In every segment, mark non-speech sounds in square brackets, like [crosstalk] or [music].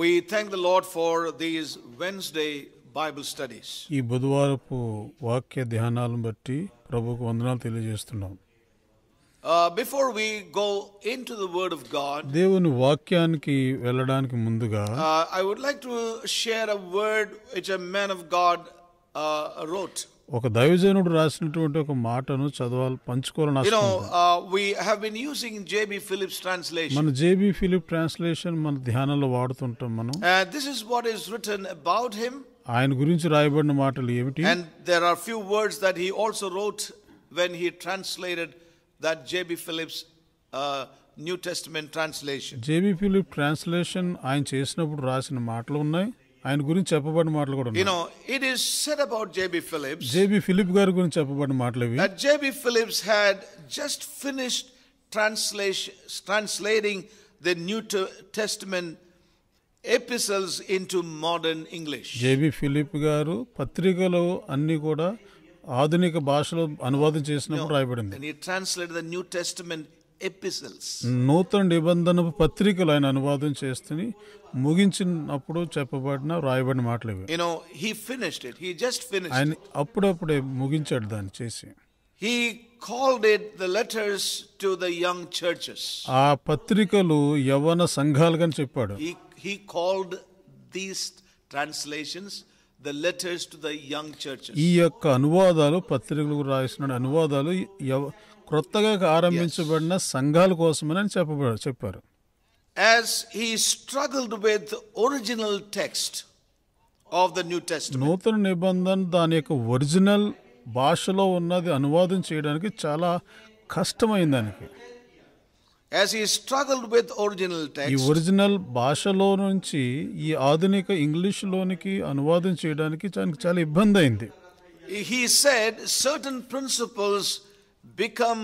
We thank the Lord for these Wednesday Bible studies. ఈ బుధవారపు వాక్య ధ్యానాలను బట్టి ప్రభుకు వందనాలు తెలియజేస్తున్నాం Uh, before we go into the Word of God, దేవుని వాక్యానికి వెళ్ళడానికి ముందుగా uh, I would like to share a word which a man of God uh, wrote. ఒక దైవజనుడు రాసినటువంటి ఒక మాటను చదవాలి పంచుకోవాలని You know, uh, we have been using J.B. Phillips' translation. మన జేబీ ఫిలిప్ ట్రాన్స్లేషన్ మన ధ్యానంలో వాడుతుంటాం మనం Uh, this is what is written about him, ఆయన గురించి రాయబడిన మాటలు ఏమిటి and there are few words that he also wrote when he translated that J.B. Phillips' uh, New Testament translation. J B Phillip translation ఆయన చేసినప్పుడు రాసిన మాటలు ఉన్నాయి ఆయన గురించి చెప్పబడిన మాటలు కూడా you know it is said about J B Phillips J B Phillip గారి గురించి చెప్పబడిన మాటలు ఇవి that J B Phillips had just finished translation translating the New Testament epistles into modern English J B Phillip గారు పత్రికలు అన్ని కూడా ఆధునిక భాషలో అనువాదం చేసినప్పుడు రాయబడింది translate the New Testament epistles నూతన నిబంధన పత్రికలు ఆయన అనువాదం చేస్తుని ముగించినప్పుడు చెప్పబడిన రాయబడిన మాటలు ఇవి no he finished it he just finished ఆయన అప్పుడప్పుడే ముగించాడు దాన్ని చేసి he called it the letters to the young churches ఆ పత్రికలు యవన సంఘాలుగా చెప్పాడు he called these translations the letters to the young churches ఈ యొక్క అనువాదాలు పత్రికలు రాసిన అనువాదాలు యవ క్రొత్తగా ఆరంభించబడిన సంఘాల కోసమని చెప్పబడ చెప్పారు as he struggled with original text of the New Test నూతన నిబంధన దాని యొక్క ఒరిజినల్ భాషలో ఉన్నది అనువాదం చేయడానికి చాలా కష్టమైంది దానికి as he struggled with original text ఈ ఒరిజినల్ భాషలో నుంచి ఈ ఆధునిక ఇంగ్లీష్లోనికి అనువాదం చేయడానికి దానికి చాలా ఇబ్బంది అయింది he said certain principles become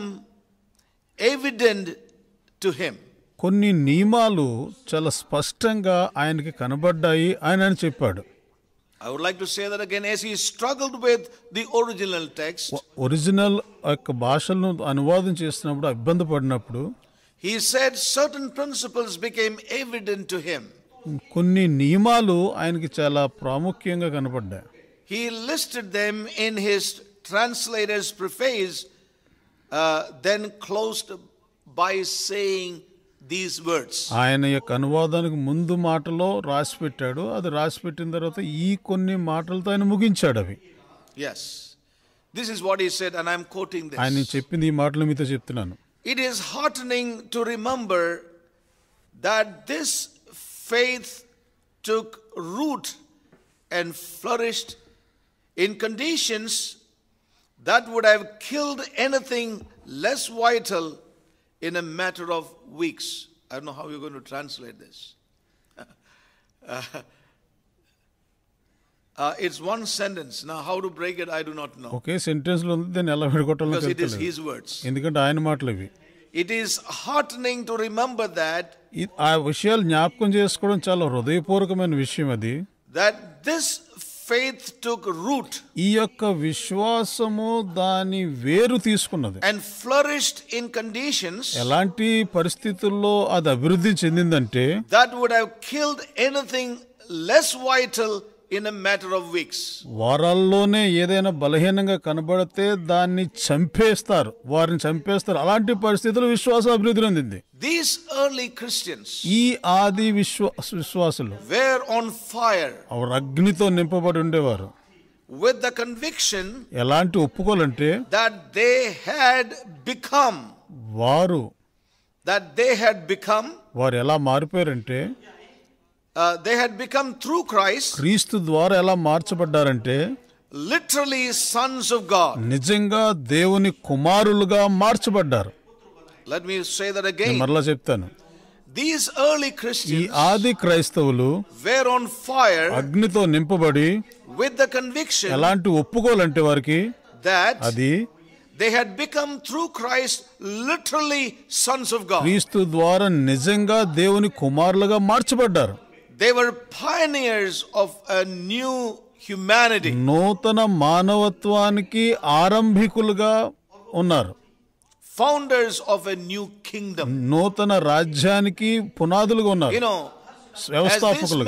evident to him. కొన్ని నియమాలు చాలా స్పష్టంగా ఆయనకి కనబడ్డాయి ఆయన చెప్పాడు I would like to say that again as he struggled with the original text. Original యొక్క భాషలను అనువాదం చేసినప్పుడు ఇబ్బంది పడినప్పుడు he said certain principles became evident to him. కొన్ని నియమాలు ఆయనకి చాలా ప్రాముఖ్యంగా కనబడ్డాయి. He listed them in his translator's preface uh, then closed by saying these words ఆయన యొక్క అనువాదానికి ముందు మాటలో రాసి పెట్టాడు అది రాసి పెట్టిన తర్వాత ఈ కొన్ని మాటలతో ఆయన ముగించాడు అవి yes this is what he said and i am quoting this ఆయన చెప్పింది ఈ మాటలు మీతో చెప్తున్నాను it is heartening to remember that this faith took root and flourished in conditions that would have killed anything less vital in a matter of weeks. I don't know how you're going to translate this. [laughs] uh, uh, it's one sentence. Now, how to break it, I do not know. Okay, sentence then Because it is his words. ఎందుకంటే ఆయన మాటలు ఇవి it is heartening to remember that ఆ విషయాలు జ్ఞాపకం చేసుకోవడం చాలా హృదయపూర్వకమైన విషయం అది that this faith took root ఈ యొక్క విశ్వాసము దాని వేరు తీసుకున్నది అండ్ ఫ్లరిష్డ్ ఇన్ కండిషన్స్ ఎలాంటి పరిస్థితుల్లో అది అభివృద్ధి చెందిందంటే that would have killed anything less vital in a matter of weeks వారాల్లోనే ఏదైనా బలహీనంగా కనబడితే దాన్ని చంపేస్తారు వారిని చంపేస్తారు అలాంటి పరిస్థితులు విశ్వాసం అభివృద్ధి చెందింది దీస్ ఎర్లీ క్రిస్టియన్స్ ఈ ఆది విశ్వాస విశ్వాసులు వేర్ ఆన్ ఫైర్ వారు అగ్నితో నింపబడి ఉండేవారు విత్ ద కన్విక్షన్ ఎలాంటి ఒప్పుకోలంటే దట్ దే హ్యాడ్ బికమ్ వారు దట్ దే హ్యాడ్ బికమ్ వారు ఎలా మారిపోయారంటే they had become through Christ Kristu ద్వారా ఎలా మార్చబడ్డారంటే లిటరలీ సన్స్ ఆఫ్ గాడ్ నిజంగా దేవుని కుమారులుగా మార్చబడ్డారు let me say that again మరలా చెప్తాను దీస్ ఎర్లీ క్రిస్టియన్స్ ఈ ఆది క్రైస్తవులు వేర్ ఆన్ ఫైర్ అగ్నితో నింపబడి విత్ ద కన్విక్షన్ ఎలాంటి ఒప్పుకోలంటే వారికి దట్ అది they had become through Christ literally sons of God Kristu ద్వారా నిజంగా దేవుని కుమారులుగా మార్చబడ్డారు they were pioneers of a new humanity నూతన మానవత్వానికి ఆరంభికులుగా ఉన్నారు founders of a new kingdom నూతన రాజ్యానికి పునాదులుగా ఉన్నారు you know వ్యవస్థాపకులు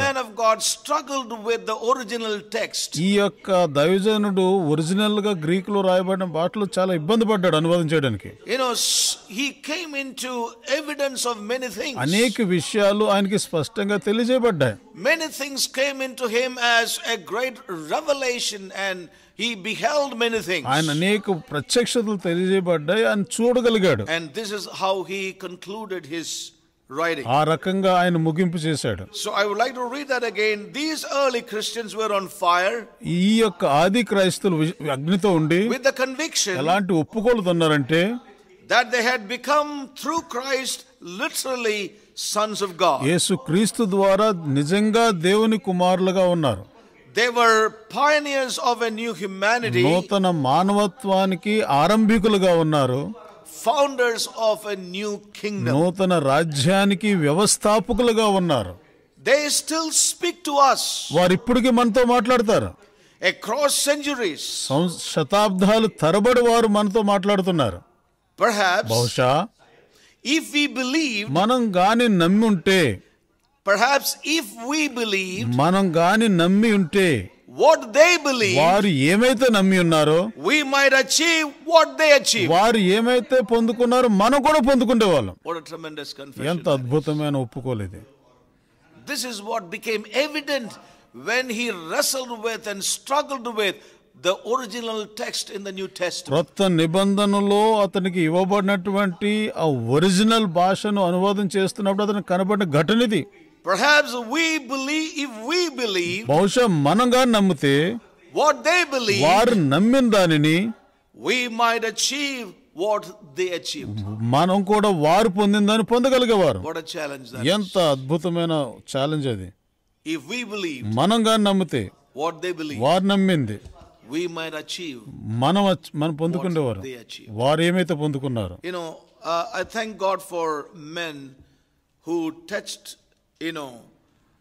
ఒరిజినల్ టెక్స్ట్ ఈ యొక్క దైవజనుడు ఒరిజినల్ గా గ్రీక్ లో రాయబడిన భాషలో చాలా ఇబ్బంది పడ్డాడు అనువాదం చేయడానికి you evidence of many things అనేక విషయాలు ఆయనకి స్పష్టంగా తెలియజేయబడ్డాయి many things came into him as a great revolution and he beheld many things ఆయన అనేక ప్రత్యక్షతలు తెలియజేయబడ్డాయి ఆయన చూడగలిగాడు and this is how he concluded his writing ఆ రకంగా ఆయన ముగింపు చేశాడు so I would like to read that again these early Christians were on fire ఈ యొక్క ఆది క్రైస్తవులు అగ్నితో ఉండి విత్ ద కన్విక్షన్ ఎలాంటి ఒప్పుకోలుతో ఉన్నారంటే that they had become through Christ literally sons of God Yesu Kristu ద్వారా నిజంగా దేవుని కుమారులుగా ఉన్నారు they were pioneers of a new humanity నూతన మానవత్వానికి ఆరంభికులుగా ఉన్నారు founders of a new king నూతన రాజ్యానికి వ్యవస్థాపకులుగా ఉన్నారు they still speak to us వారు ఇప్పటికీ మనతో మాట్లాడతారు అక్రాస్ సెంచురీస్ శతాబ్దాలు తరబడి వారు మనతో మాట్లాడుతున్నారు బహుశా ఇఫ్ వి బిలీవ్ మనం గాని నమ్మి ఉంటే పర్హాప్స్ ఇఫ్ వి బిలీవ్ మనం గాని నమ్మి ఉంటే వాట్ దే బిలీవ్ వారు ఏమైతే నమ్మి ఉన్నారో we might achieve what they achieve వారు ఏమైతే పొందుకున్నారో మనం కూడా పొందుకునే వాళ్ళం వాట్ ట్రెమెండస్ కన్ఫెషన్ ఎంత అద్భుతమైన ఒప్పుకోలేదు this is what became evident when he wrestled with and struggled with the original text in the New Test కొత్త నిబంధనలో అతనికి ఇవ్వబడినటువంటి ఆ ఒరిజినల్ భాషను అనువాదం చేస్తున్నప్పుడు అతను కనబడిన ఘటన ఇది Perhaps we believe if we believe బహుశా మనంగా నమ్మితే what they believe వారు నమ్మిన దానిని we might achieve what they achieved మనం కూడా వారు పొందిన దాన్ని పొందగలిగేవారు what a challenge that ఎంత అద్భుతమైన ఛాలెంజ్ అది if we believe మనంగా నమ్మితే what they believe వారు నమ్మింది we might achieve మనం మనం పొందుకునేవారు వారు ఏమైతే పొందుకున్నారు you know uh, i thank god for men who touched you know,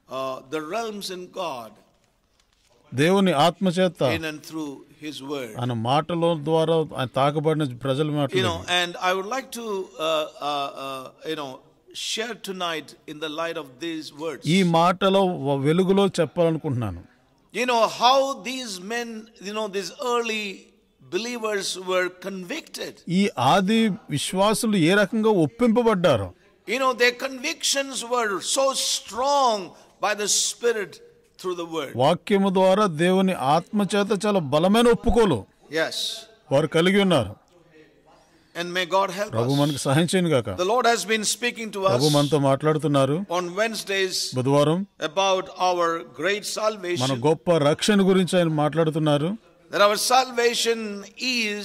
uh, the realms in God దేవుని ఆత్మ చేత in and through His Word. ఆయన మాటల ద్వారా ఆయన తాకబడిన ప్రజల మాట You know, and I would like to, uh, uh, uh, you know, share tonight in the light of these words. ఈ మాటలో వెలుగులో చెప్పాలనుకుంటున్నాను You know how these men, you know, these early believers were convicted. ఈ ఆది విశ్వాసులు ఏ రకంగా ఒప్పింపబడ్డారు You know, their convictions were so strong by the Spirit through the word. వాక్యము ద్వారా దేవుని ఆత్మ చేత చాలా బలమైన ఒప్పుకోలు Yes. వారు కలిగి ఉన్నారు And may God help ప్రభు మనకు సహాయం చేయను గాక The Lord has been speaking to us ప్రభు మనతో మాట్లాడుతున్నారు on Wednesdays బుధవారం about our great మన salvation. గొప్ప రక్షణ గురించి ఆయన మాట్లాడుతున్నారు That our salvation is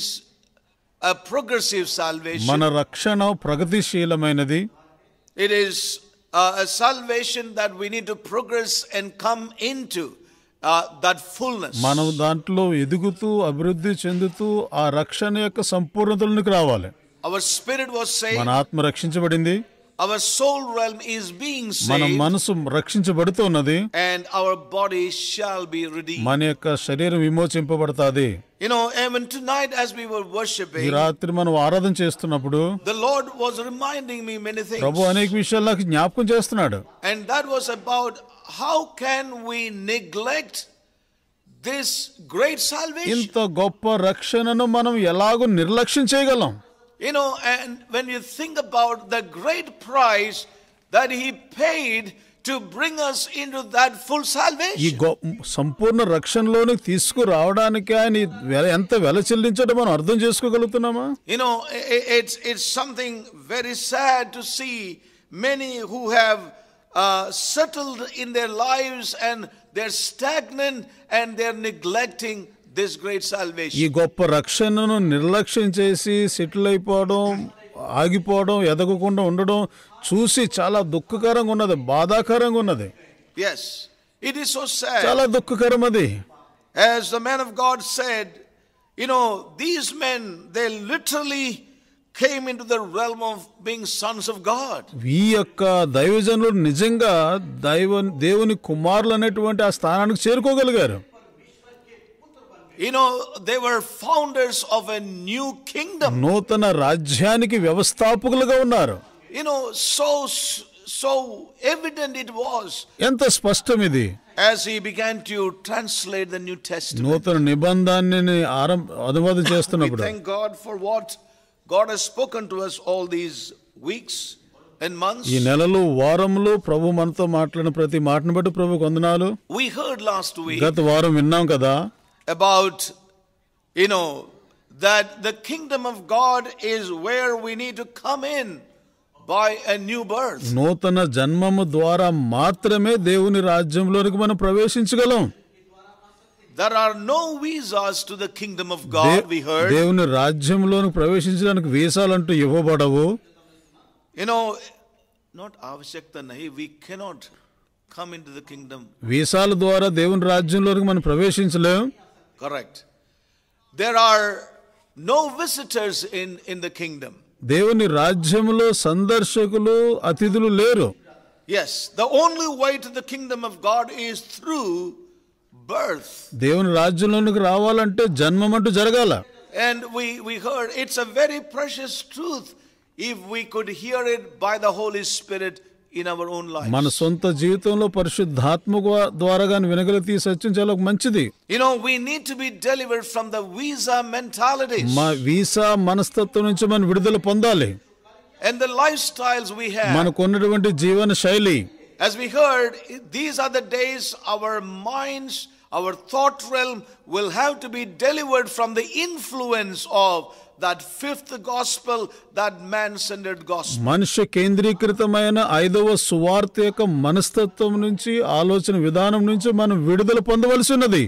a progressive salvation. మన రక్షణ ప్రగతిశీలమైనది It is uh, a salvation that progress need come progress and come into. Uh, మనం దాంట్లో ఎదుగుతూ అభివృద్ధి చెందుతూ ఆ రక్షణ యొక్క సంపూర్ణతలకు రావాలి అవర్ స్పిరిట్ వాస్ మన ఆత్మ రక్షించబడింది our soul realm is being saved మన మనసు రక్షించబడుతున్నది and our body shall be redeemed మన యొక్క శరీరం విమోచింపబడతాది you know even tonight as we were worshiping ఈ రాత్రి మనం ఆరాధన చేస్తున్నప్పుడు the lord was reminding me many things ప్రభు అనేక విషయాలు నాకు జ్ఞాపకం చేస్తున్నాడు and that was about how can we neglect this great salvation ఇంత గొప్ప రక్షణను మనం ఎలాగో నిర్లక్ష్యం చేయగలం You know, and when you think about the great price that he paid to bring us into that full salvation. You know, it's, it's something very sad to see many who have uh, settled in their lives and they're stagnant and they're neglecting this great salvation ఈ గొప్ప రక్షణను నిర్లక్ష్యం చేసి settle అయిపోవడం ఆగిపోవడం ఎదగకుండా ఉండడం చూసి చాలా దుఃఖకరంగా ఉన్నది బాధాకరంగా ఉన్నది yes it is so sad చాలా దుఃఖకరం అది as the man of God said you know these men they literally came into the realm of being sons of God ఈ యొక్క దైవజనులు నిజంగా దైవ దేవుని కుమారులు అనేటువంటి ఆ స్థానానికి చేరుకోగలిగారు నూతన రాజ్యానికి వ్యవస్థాపకులుగా ఉన్నారు you know so so evident it was ఎంత స్పష్టం ఇది as he began to translate the New Testament నూతన నిబంధనని అనువాదం చేస్తున్నప్పుడు thank God for what God has spoken to us all these weeks ఈ నెలలు వారంలో ప్రభు మనతో మాట్లాడిన ప్రతి మాటను బట్టి ప్రభు కొందనాలు గత వారం విన్నాం కదా about, you know, that the kingdom of God is where we need to come in by a new birth. నూతన జన్మము ద్వారా మాత్రమే దేవుని రాజ్యంలోనికి మనం ప్రవేశించగలం. There are no visas to the kingdom of God we heard. దేవుని రాజ్యంలోనికి ప్రవేశించడానికి వీసాలు అంటూ ఇవ్వబడవు. You know not avashyakta nahi we cannot come into the kingdom. వీసాల ద్వారా దేవుని రాజ్యంలోనికి మనం ప్రవేశించలేం. Correct. There are no visitors in, in the kingdom. దేవుని రాజ్యంలో సందర్శకులు అతిథులు లేరు yes the only way to the kingdom of god is through birth దేవుని రాజ్యంలోకి రావాలంటే జన్మం అంటే జరగాల and we we heard it's a very precious truth if we could hear it by the holy spirit in our own life మన సొంత జీవితంలో పరిశుద్ధాత్మ ద్వారా గాని వెనుకలు తీసి హెచ్చించాలో మంచిది you know we need to be delivered from the visa mentality మా వీసా మనస్తత్వం నుంచి మనం విడుదల పొందాలి and the life styles we have మనకున్నటువంటి జీవన శైలి as we heard these are the days our minds our thought realm will have to be delivered from the influence of that fifth gospel that man centered gospel Man manushya kendrikritamaina aidava suvartha yokka manasthatvam nunchi aalochana vidhanam nunchi manu vidudala pondavalsunnadi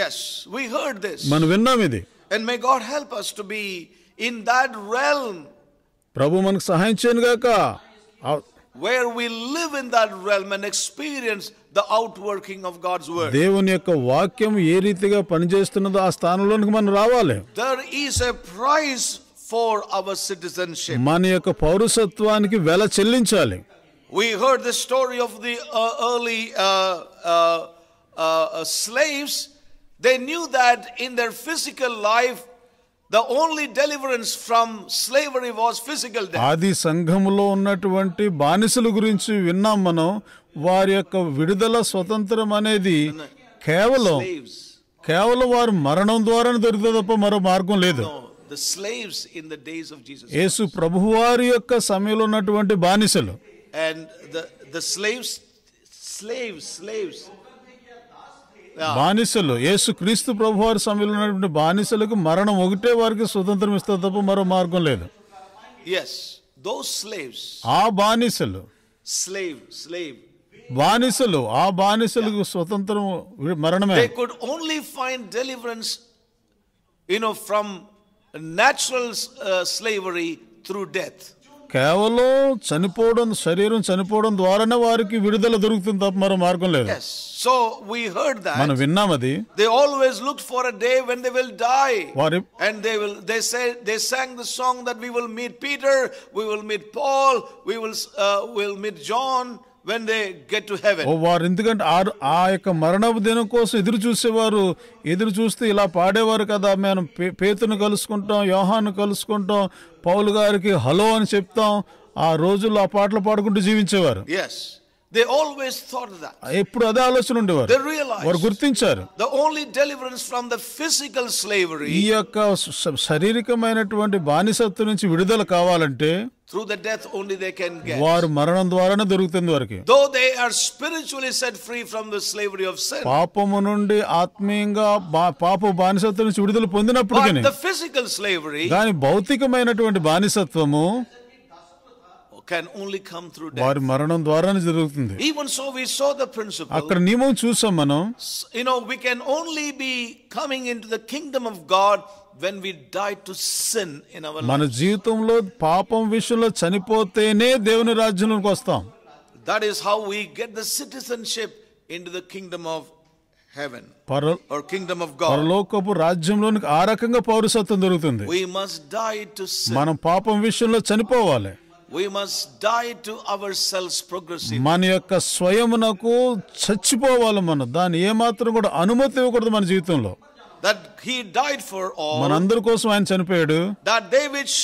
yes we heard this manu vinnam idi and may god help us to be in that realm prabhu manaku sahayam cheyanu where we live in that realm and experience the outworking of God's word. There is a price for our citizenship. We heard the story of the uh, early uh, uh, uh, uh slaves. They knew that in their physical life the only deliverance from slavery was physical death. ఆది సంఘములో ఉన్నటువంటి బానిసల గురించి విన్నాం మనం వారి యొక్క విడుదల స్వతంత్రం అనేది కేవలం కేవలం వారు మరణం ద్వారా దొరికితే తప్ప మరో మార్గం లేదు యేసు వారి యొక్క సమయంలో ఉన్నటువంటి బానిసలు and the slaves slaves slaves బానిసలు యేసు క్రీస్తు ప్రభు వారి సమయంలో ఉన్నటువంటి బానిసలకు మరణం ఒకటే వారికి స్వతంత్రం ఇస్తా తప్ప మరో మార్గం లేదు ఎస్ దోస్ స్లేవ్స్ ఆ బానిసలు స్లేవ్ స్లేవ్ బానిసలు ఆ బానిసలకు స్వతంత్రం మరణమే they could only find deliverance you know from natural slavery through death కేవలం చనిపోవడం శరీరం చనిపోవడం ద్వారానే వారికి విడుదల దొరుకుతుంది తప్ప మరో మార్గం లేదు సో వి హర్డ్ దట్ మనం విన్నాం అది they always look for a day when they will die వారి and they will they say they sang the song that we will meet Peter we will meet Paul we will uh, will meet John when they get to heaven ఓ వారు ఎందుకంటే ఆ యొక్క మరణపు దినం కోసం ఎదురు చూసేవారు ఎదురు చూస్తే ఇలా పాడేవారు కదా మేము పేతును కలుసుకుంటాం యోహాను కలుసుకుంటాం పౌలు గారికి హలో అని చెప్తాం ఆ రోజుల్లో ఆ పాటలు పాడుకుంటూ జీవించేవారు yes they always thought that ఎప్పుడు అదే ఆలోచన ఉండేవారు దే రియలైజ్ వారు గుర్తించారు the only deliverance from the physical slavery ఈ యొక్క శారీరకమైనటువంటి బానిసత్వం నుంచి విడుదల కావాలంటే through the death only they can get వారు మరణం ద్వారానే దొరుకుతుంది వారికి though they are spiritually set free from the slavery of sin పాపము నుండి ఆత్మీయంగా పాప బానిసత్వం నుంచి విడుదల పొందినప్పుడు ద ఫిజికల్ స్లేవరీ దాని భౌతికమైనటువంటి బానిసత్వము can only come through death. వారి మరణం ద్వారానే జరుగుతుంది Even so we saw the principle. అక్కడ నియమం చూసాం మనం You know we can only be coming into the kingdom of God when we die to sin in our మన జీవితంలో పాపం విషయంలో చనిపోతేనే దేవుని రాజ్యంలోకి వస్తాం That is how we get the citizenship into the kingdom of heaven or kingdom of God. పరలోకపు రాజ్యంలోనికి ఆ రకంగా పౌరసత్వం దొరుకుతుంది We must die to sin. మనం పాపం విషయంలో చనిపోవాలి we must die to our selves progressive మన యొక్క స్వయమునకు చచ్చిపోవాలి మనం దాన్ని ఏమాత్రం కూడా అనుమతి ఇవ్వకూడదు మన జీవితంలో that he died for all మనందరి కోసం ఆయన చనిపోయాడు that they which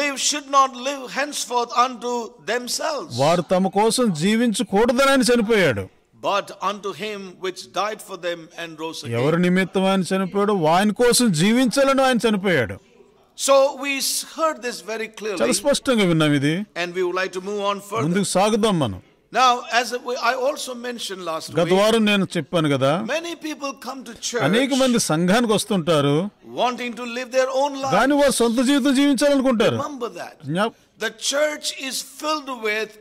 live should not live henceforth unto themselves వారు తమ కోసం జీవించకూడదని ఆయన చనిపోయాడు but unto him which died for them and rose ఎవరి నిమిత్తం ఆయన చనిపోయాడు ఆయన కోసం జీవించాలని ఆయన చనిపోయాడు So we heard this very clearly. And we would like to move on further. Now, as I also mentioned last week, many people come to church wanting to live their own lives. Remember that. The church is filled with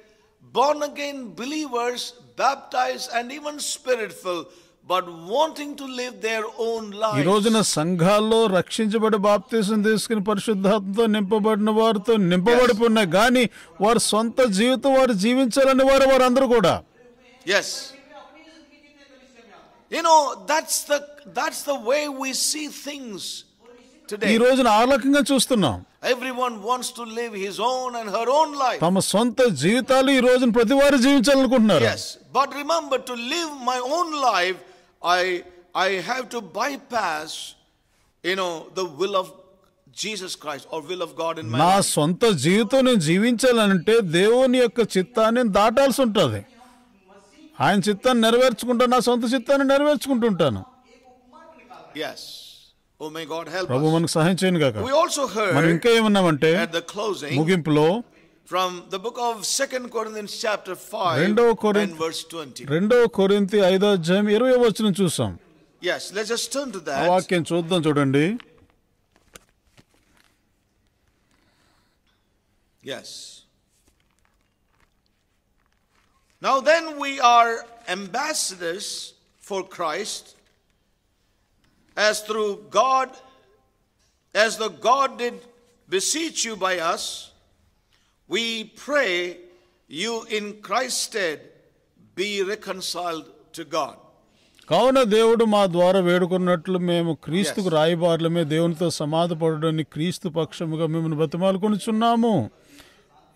born again believers, baptized, and even spirit filled. But wanting to live their own lives. ఈ రోజున సంఘాల్లో రక్షించబడి baptism తీసుకుని పరిశుద్ధాత్మతో నింపబడిన వారితో నింపబడి కానీ వారి సొంత జీవితం వారు జీవించాలని వారు వారందరూ కూడా yes you know that's the that's the way we see things today ఈ రోజున ఆ చూస్తున్నాం everyone wants to live his own and her own life తమ సొంత జీవితాలు ఈ రోజున ప్రతి వారు జీవించాలనుకుంటున్నారు yes but remember to live my own life I I have to bypass you know, the will of Jesus Christ or will of God in నా సొంత జీవితం నేను జీవించాలంటే దేవుని యొక్క చిత్తాన్ని దాటాల్సి ఉంటుంది ఆయన చిత్తాన్ని నెరవేర్చుకుంటా నా సొంత చిత్తాన్ని నెరవేర్చుకుంటుంటాను oh, ప్రభు మనకు సహాయం చేయను కాక మనం ఇంకా ఏమన్నామంటే ముగింపులో from the book of Second Corinthians chapter 5 and verse 20. Yes, let's just turn to that. వాక్యం చూద్దాం చూడండి Yes. Now then, we are ambassadors for Christ, as through God, as though God did beseech you by us, we pray you in Christ's stead be reconciled to God. కావున దేవుడు మా ద్వారా వేడుకున్నట్లు మేము క్రీస్తుకు రాయబారులమే దేవునితో సమాధపడడానికి క్రీస్తు పక్షముగా మిమ్మల్ని బతిమాలుకొనిచున్నాము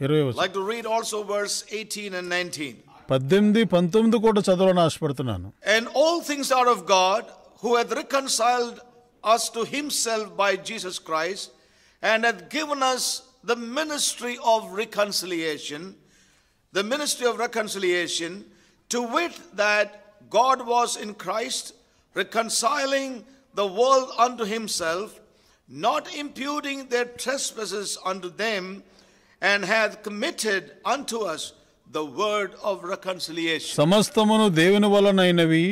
ఇరవై పద్దెనిమిది పంతొమ్మిది కూడా చదవాలని ఆశపడుతున్నాను and all things are of God who hath reconciled us to himself by Jesus Christ and hath given us the ministry of reconciliation, the ministry of reconciliation, to wit, that God was in Christ reconciling the world unto himself, not imputing their trespasses unto them, and hath committed unto us the word of reconciliation. సమస్తమును దేవుని వలనైనవి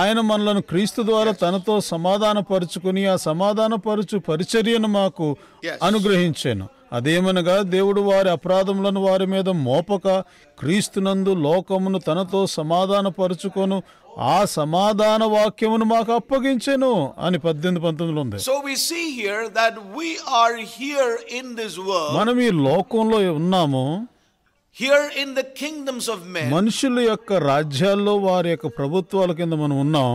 ఆయన మనలను క్రీస్తు ద్వారా తనతో సమాధానపరుచుకుని ఆ సమాధానపరుచు పరిచర్యను మాకు అనుగ్రహించాను అదేమనగా దేవుడు వారి అపరాధములను వారి మీద మోపక క్రీస్తునందు లోకమును తనతో సమాధానపరుచుకొను ఆ సమాధాన వాక్యమును మాకు అప్పగించెను అని పద్దెనిమిది పంతొమ్మిది ఉంది so we see here that we are here in this world మనం ఈ లోకంలో ఉన్నాము here in the kingdoms of men మనుషుల యొక్క రాజ్యాల్లో వారి యొక్క ప్రభుత్వాల కింద మనం ఉన్నాం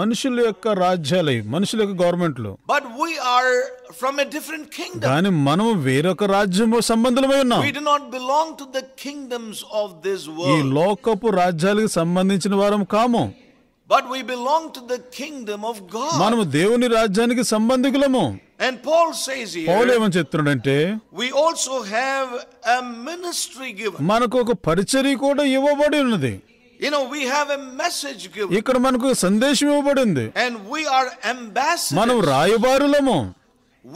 మనుషుల యొక్క రాజ్యాలయం మనుషుల యొక్క గవర్నమెంట్లు but we are from a different kingdom కానీ మనం వేరొక రాజ్యము సంబంధులమై ఉన్నాం we do not belong to the kingdoms of this world ఈ లోకపు రాజ్యాలకు సంబంధించిన వారం కాము but we belong to the kingdom of God మనము దేవుని రాజ్యానికి సంబంధికులము అండ్ పాల్ సేస్ హియర్ పౌలు ఏమని చెప్తున్నాడంటే we also have a ministry given మనకు ఒక పరిచర్య కూడా ఇవ్వబడి ఉన్నది You know, we have a message given. ఇక్కడ మనకు సందేశం ఇవ్వబడింది. And we are ambassadors. మనం రాయబారులము.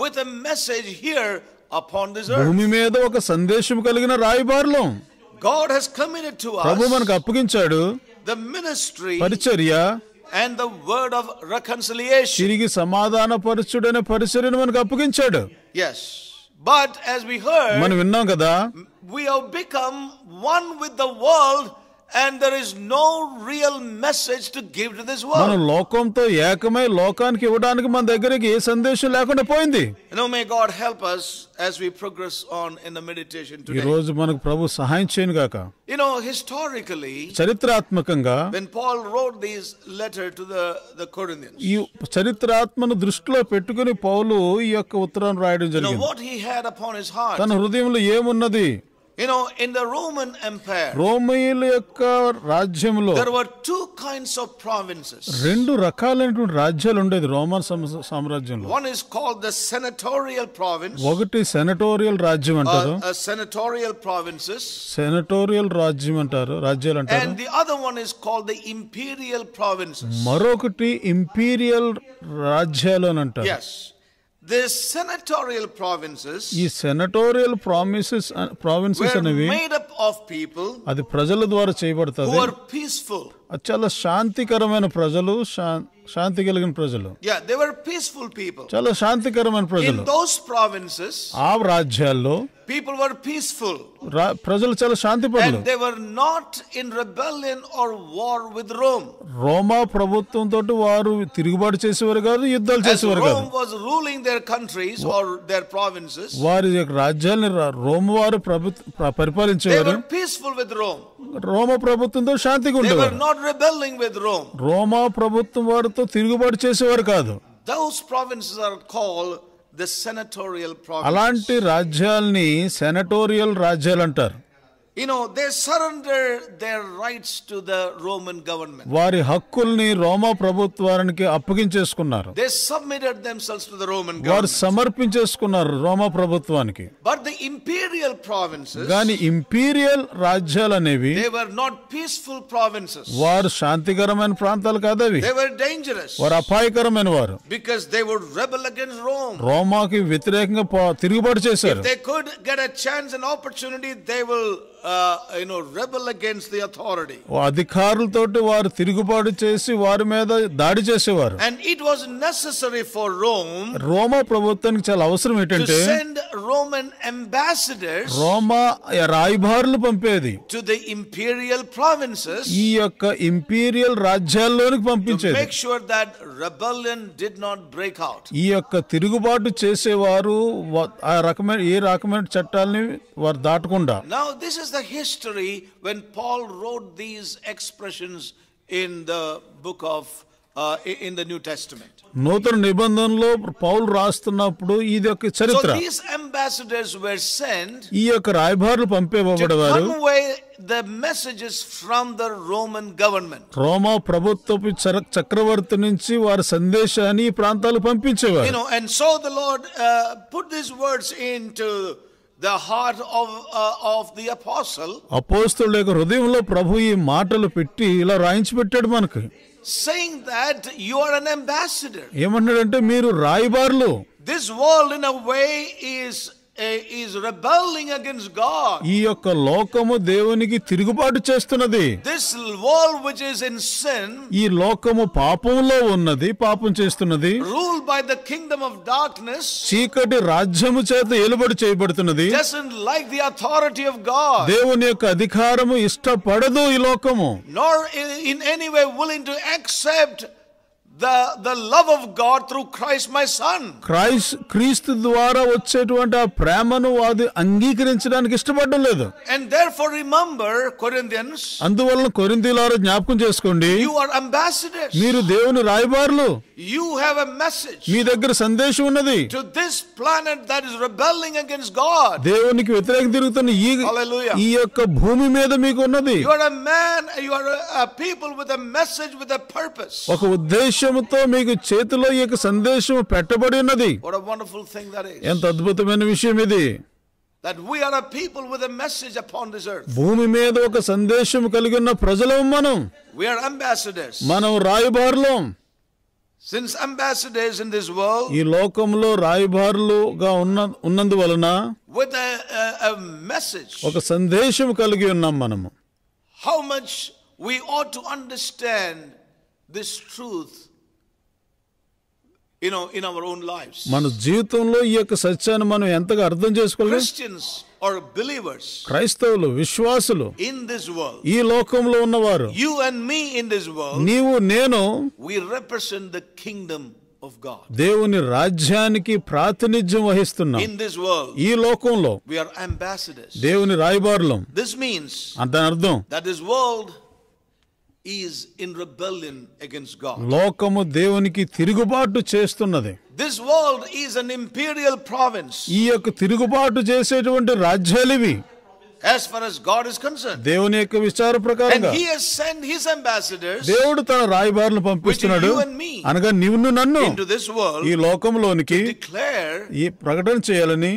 With a message here upon this earth. భూమి మీద ఒక సందేశం కలిగిన రాయబారులం. God has committed to us. ప్రభు మనకు అప్పగించాడు. The ministry. పరిచర్య. And the word of reconciliation. తిరిగి సమాధానపరచుడనే పరిచర్యను మనకు అప్పగించాడు. Yes. But as we heard, మనం విన్నాం కదా, we have become one with the world and there is no real message to give to this world మనం లోకంతో ఏకమై లోకానికి ఇవ్వడానికి మన దగ్గరికి ఏ సందేశం లేకుండా పోయింది no may God help us as we progress on in the meditation today ఈ రోజు మనకు ప్రభు సహాయం చేయను గాక యు నో హిస్టారికల్లీ చరిత్రాత్మకంగా when paul wrote these letter to the the corinthians ఈ చరిత్రాత్మను దృష్టిలో పెట్టుకొని పౌలు ఈ యొక్క ఉత్తరాన్ని రాయడం జరిగింది what he had upon his heart తన హృదయంలో ఏమున్నది You know, in the Roman Empire, there were two kinds of provinces. రెండు రకాలైనటువంటి రాజ్యాలు ఉండేది రోమన్ సామ్రాజ్యంలో. One is called the senatorial province. ఒకటి సెనటోరియల్ రాజ్యం uh, అంటారు. A uh, senatorial provinces. Senatorial రాజ్యం అంటారు, రాజ్యాలు అంటారు. And the other one is called the imperial provinces. మరొకటి imperial రాజ్యాలు అని Yes. The senatorial provinces ఈ సెనటోరియల్ ప్రామిసెస్ ప్రావిన్సెస్ were అనేవి made up of people అది ప్రజల ద్వారా చేయబడతది who are peaceful. అది చాలా శాంతికరమైన ప్రజలు శాంతి కలిగిన ప్రజలు yeah they were peaceful people చాలా శాంతికరమైన ప్రజలు ఇన్ దోస్ ప్రావిన్సెస్ ఆ రాజ్యాల్లో పీపుల్ వర్ పీస్ఫుల్ ప్రజలు చాలా శాంతి పరులు they were not in rebellion or war with Rome రోమా ప్రభుత్వం తోటి వారు తిరుగుబాటు చేసేవారు కాదు యుద్ధాలు చేసేవారు కాదు Rome was ruling their countries or their provinces వారి రాజ్యాలను రోమ్ వారు పరిపాలించేవారు పీస్ఫుల్ విత్ రోమ్ రోమ ప్రభుత్వంతో శాంతిగా ఉండేవారు నాట్ రిబెల్లింగ్ విత్ రోమ్ రోమా ప్రభుత్వం వారితో తిరుగుబాటు చేసేవారు కాదు those provinces are call the senatorial అలాంటి రాజ్యాల్ని సెనటోరియల్ రాజ్యాలు అంటారు you know they surrender their rights to the Roman government వారి హక్కుల్ని రోమా ప్రభుత్వానికి అప్పగించేసుకున్నారు they submitted themselves to the Roman వారు సమర్పించేసుకున్నారు రోమా ప్రభుత్వానికి బట్ ద ఇంపీరియల్ ప్రావిన్సెస్ గాని ఇంపీరియల్ రాజ్యాలు అనేవి they were not peaceful provinces వారు శాంతికరమైన ప్రాంతాలు కాదు అవి దే వర్ డేంజరస్ వారు అపాయకరమైన వారు because they would rebel against Rome రోమాకి వ్యతిరేకంగా తిరుగుబాటు చేశారు they could get a chance and opportunity they will you authority అధికారులతో వారు తిరుగుబాటు చేసి వారి మీద దాడి చేసేవారు and it was necessary for Rome రోమా ప్రభుత్వానికి చాలా అవసరం ఏంటంటే రోమన్ అంబాసిడర్ రోమా రాయబారులు పంపేది టు ది ఇంపీరియల్ ప్రావిన్సెస్ ఈ యొక్క ఇంపీరియల్ రాజ్యాల్లోనికి పంపించేది make sure that rebellion did not break out ఈ యొక్క తిరుగుబాటు చేసేవారు ఆ రకమైన ఏ రకమైన చట్టాలని వారు దాటకుండా now this is the history when Paul wrote these expressions in the book of uh, in the New Testament. నూతన నిబంధనలో పౌలు రాస్తున్నప్పుడు ఇది ఒక చరిత్ర. So these ambassadors were sent. ఈ యొక్క రాయబారులు పంపేవబడేవారు. To convey the messages from the Roman government. రోమా ప్రభుత్వపు చక్రవర్తి నుంచి వారి సందేశాన్ని ప్రాంతాలు పంపించేవారు. You know, and so the Lord uh, put these words into the heart of uh, of the apostle అపోస్తలుల యొక్క హృదయంలో ప్రభు ఈ మాటలు పెట్టి ఇలా రాయించి పెట్టాడు మనకు saying that you are an ambassador ఏమన్నాడంటే మీరు రాయబారులు this world in a way is is rebelling against God. ఈ యొక్క లోకము దేవునికి తిరుగుబాటు చేస్తున్నది. This world which is in sin. ఈ లోకము పాపంలో ఉన్నది, పాపం చేస్తున్నది. Ruled by the kingdom of darkness. చీకటి రాజ్యము చేత ఏలుబడి చేయబడుతున్నది. Doesn't like the authority of God. దేవుని యొక్క అధికారము ఇష్టపడదు ఈ లోకము. Nor in any way willing to accept the the love of God through Christ my son. Christ క్రీస్తు ద్వారా వచ్చేటువంటి ఆ ప్రేమను అది అంగీకరించడానికి ఇష్టపడడం లేదు. And therefore remember Corinthians. అందువలన కొరింథీయులారు జ్ఞాపకం చేసుకోండి. You are ambassadors. మీరు దేవుని రాయబారులు. You have a message. మీ దగ్గర సందేశం ఉన్నది. To this planet that is rebelling against God. దేవునికి వ్యతిరేకంగా తిరుగుతున్న ఈ ఈ యొక్క భూమి మీద మీకు ఉన్నది. You are a man, you are a, a people with a message with a purpose. ఒక ఉద్దేశం ఉద్దేశంతో మీకు చేతిలో ఈ యొక్క సందేశం పెట్టబడి ఉన్నది ఎంత అద్భుతమైన విషయం ఇది భూమి మీద ఒక సందేశం కలిగి ఉన్న ప్రజలం మనం మనం రాయబారులం since ambassadors in this world ఈ లోకంలో రాయబారులుగా ఉన్న ఉన్నందువలన విత్ మెసేజ్ ఒక సందేశం కలిగి ఉన్నాం మనం how much we ought to understand this truth మన జీవితంలో ఈ యొక్క సత్యాన్ని మనం ఎంతగా అర్థం చేసుకోవాలి క్రైస్తవులు విశ్వాసులు ఇన్ దిస్ వరల్డ్ ఈ లోకంలో ఉన్నవారు you and me in this world నీవు నేను we represent the kingdom of God దేవుని రాజ్యానికి ప్రాతినిధ్యం వహిస్తున్నాం ఇన్ దిస్ వరల్డ్ ఈ లోకంలో వి ఆర్ అంబాసిడర్స్ దేవుని రాయబారులం దిస్ మీన్స్ దాని అర్థం that world is in rebellion against God లోకము దేవునికి తిరుగుబాటు చేస్తున్నది this world is an imperial province ఈ యొక్క తిరుగుబాటు చేసేటువంటి రాజ్యాలు ఇవి as far as god is concerned దేవుని యొక్క విచార ప్రకారంగా and he has sent his ambassadors దేవుడు తన రాయబారులను పంపిస్తున్నాడు అనగా నిన్ను నన్ను into this world ఈ లోకములోనికి declare ఈ ప్రకటన చేయాలని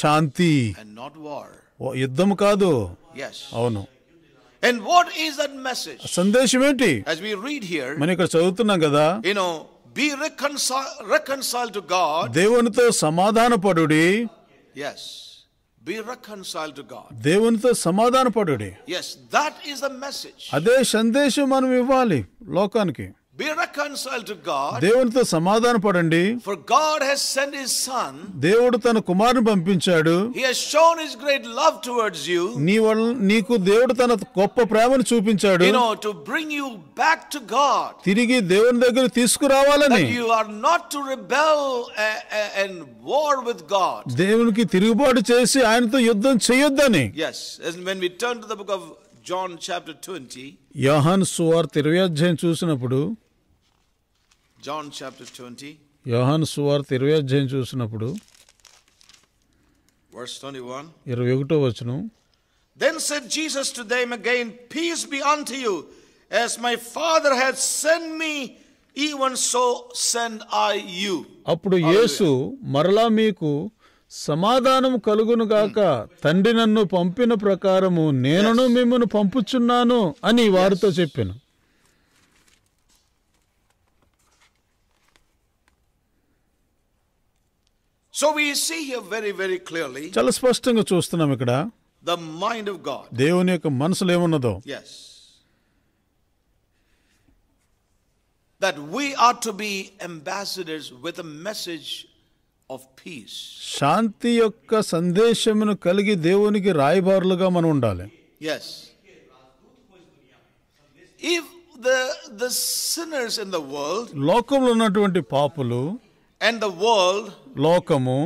శాంతి and not war యుద్ధం కాదు అవును And what is that message? సందేశం ఏంటి? As we read here, మనం ఇక్కడ చదువుతున్నాం కదా. You know, be reconciled, reconciled to God. దేవునితో సమాధానపడుడి. Yes. Be reconciled to God. దేవునితో సమాధానపడుడి. Yes, that is the message. అదే సందేశం మనం ఇవ్వాలి లోకానికి. Be reconciled to God. దేవునితో సమాధాన పడండి. For God has sent his son. దేవుడు తన కుమారుని పంపించాడు. He has shown his great love towards you. నీ వల్ల నీకు దేవుడు తన గొప్ప ప్రేమను చూపించాడు. You know to bring you back to God. తిరిగి దేవుని దగ్గర తీసుకురావాలని. That you are not to rebel and war with God. దేవునికి తిరుగుబాటు చేసి ఆయనతో యుద్ధం చేయొద్దని. Yes, as when we turn to the book of John chapter 20. యోహాన్ సువార్త ఇరవై అధ్యాయం చూసినప్పుడు జాన్ చాప్టర్ ట్వంటీ యోహాన్ సువార్త ఇరవై అధ్యాయం చూసినప్పుడు వన్ ఇరవై ఒకటో వచనం then said Jesus to them again peace be unto you as my father had send me even so send I you అప్పుడు యేసు మరలా మీకు సమాధానం కలుగును గాక hmm. తండ్రి నన్ను పంపిన ప్రకారము నేనను మిమ్మను పంపుచున్నాను అని వారితో చెప్పాను So we see here very, very clearly చాలా స్పష్టంగా చూస్తున్నాం ఇక్కడ the mind of God. దేవుని యొక్క మనసులో ఏమున్నదో Yes. That we are to be ambassadors with a message of peace. శాంతి యొక్క సందేశమును కలిగి దేవునికి రాయబారులుగా మనం ఉండాలి Yes. If the the sinners in the world లోకంలో ఉన్నటువంటి పాపులు అండ్ ద వరల్డ్ లోకము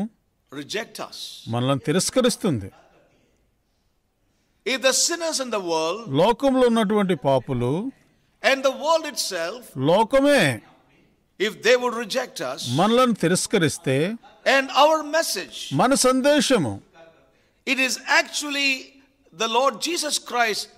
రిజెక్ట్ us మనల్ని తిరస్కరిస్తుంది if the sinners in the world లోకంలో ఉన్నటువంటి పాపులు అండ్ ద వరల్డ్ ఇట్సెల్ఫ్ లోకమే if they would reject us మనల్ని తిరస్కరిస్తే అండ్ అవర్ మెసేజ్ మన సందేశము it is actually the Lord Jesus Christ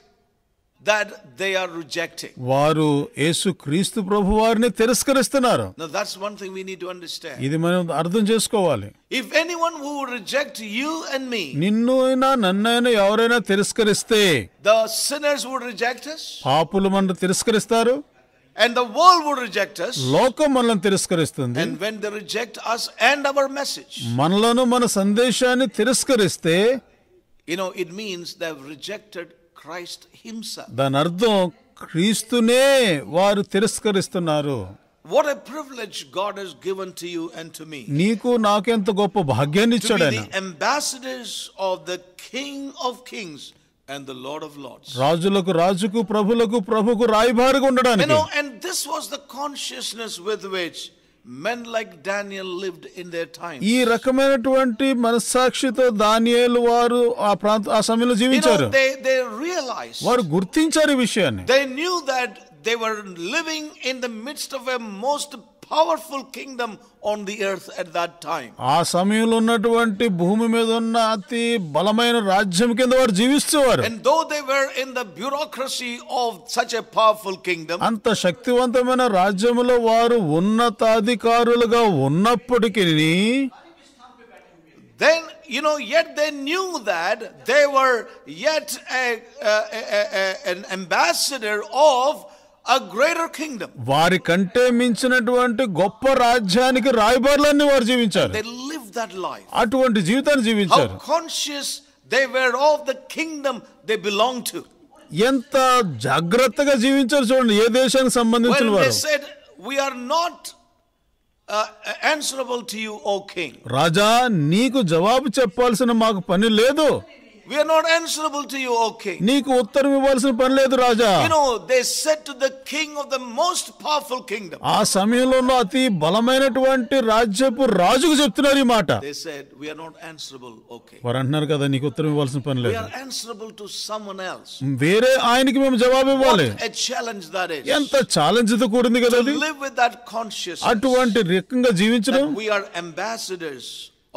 that they are rejecting. వారు యేసుక్రీస్తు ప్రభు వారిని తిరస్కరిస్తున్నారు. Now that's one thing we need to understand. ఇది మనం అర్థం చేసుకోవాలి. If anyone who reject you and me. నిన్ను అయినా నన్నైనా ఎవరైనా తిరస్కరిస్తే. The sinners would reject us. పాపులు మనల్ని తిరస్కరిస్తారు. And the world would reject us. లోకం మనల్ని తిరస్కరిస్తుంది. And when they reject us and our message. మనలను మన సందేశాన్ని తిరస్కరిస్తే. You know, it means they have rejected Christ himself. దాని అర్థం క్రీస్తునే వారు తిరస్కరిస్తున్నారు What a privilege God has given to you and to me. నీకు నాకెంత గొప్ప భాగ్యాన్ని ఇచ్చాడు ఆయన. The ambassadors of the King of Kings and the Lord of Lords. రాజులకు రాజుకు ప్రభులకు You know and this was the consciousness with which Men like Daniel lived in their time. ఈ రకమైనటువంటి మనస్సాక్షితో దానియేలు వారు ఆ ప్రాంత ఆ సమయంలో జీవించారు. they they realized. వారు గుర్తించారు ఈ విషయాన్ని. They knew that they were living in the midst of a most powerful kingdom on the earth at that time. ఆ సమయంలో ఉన్నటువంటి భూమి మీద ఉన్న అతి బలమైన రాజ్యం కింద వారు And though they were in the bureaucracy of such a powerful kingdom. అంత శక్తివంతమైన రాజ్యములో వారు ఉన్నతాధికారులుగా ఉన్నప్పటికీ then you know yet they knew that they were yet a, a, a, an ambassador of వారి కంటే మించినటువంటి గొప్ప రాజ్యానికి రాయబారులన్నీ వారు జీవించారు అటువంటి జీవితాన్ని జీవించారు ఎంత జాగ్రత్తగా జీవించారు చూడండి ఏ దేశానికి సంబంధించిన వారు uh, రాజా నీకు జవాబు చెప్పాల్సిన మాకు పని లేదు we are not answerable to you, O king. నీకు ఉత్తరం ఇవ్వాల్సిన పని లేదు రాజా. You know, they said to the king of the most powerful kingdom. ఆ సమయంలో ఉన్న అతి బలమైనటువంటి రాజ్యపు రాజుకు చెప్తున్నారు ఈ మాట. They said, we are not answerable, O king. వారు అంటున్నారు కదా నీకు ఉత్తరం ఇవ్వాల్సిన పని లేదు. We are answerable to someone else. వేరే ఆయనకి మేము జవాబు ఇవ్వాలి. What a challenge that is. ఎంత ఛాలెంజ్ తో కూడింది కదా అది. To live with that consciousness. అటువంటి రకంగా జీవించడం. We are ambassadors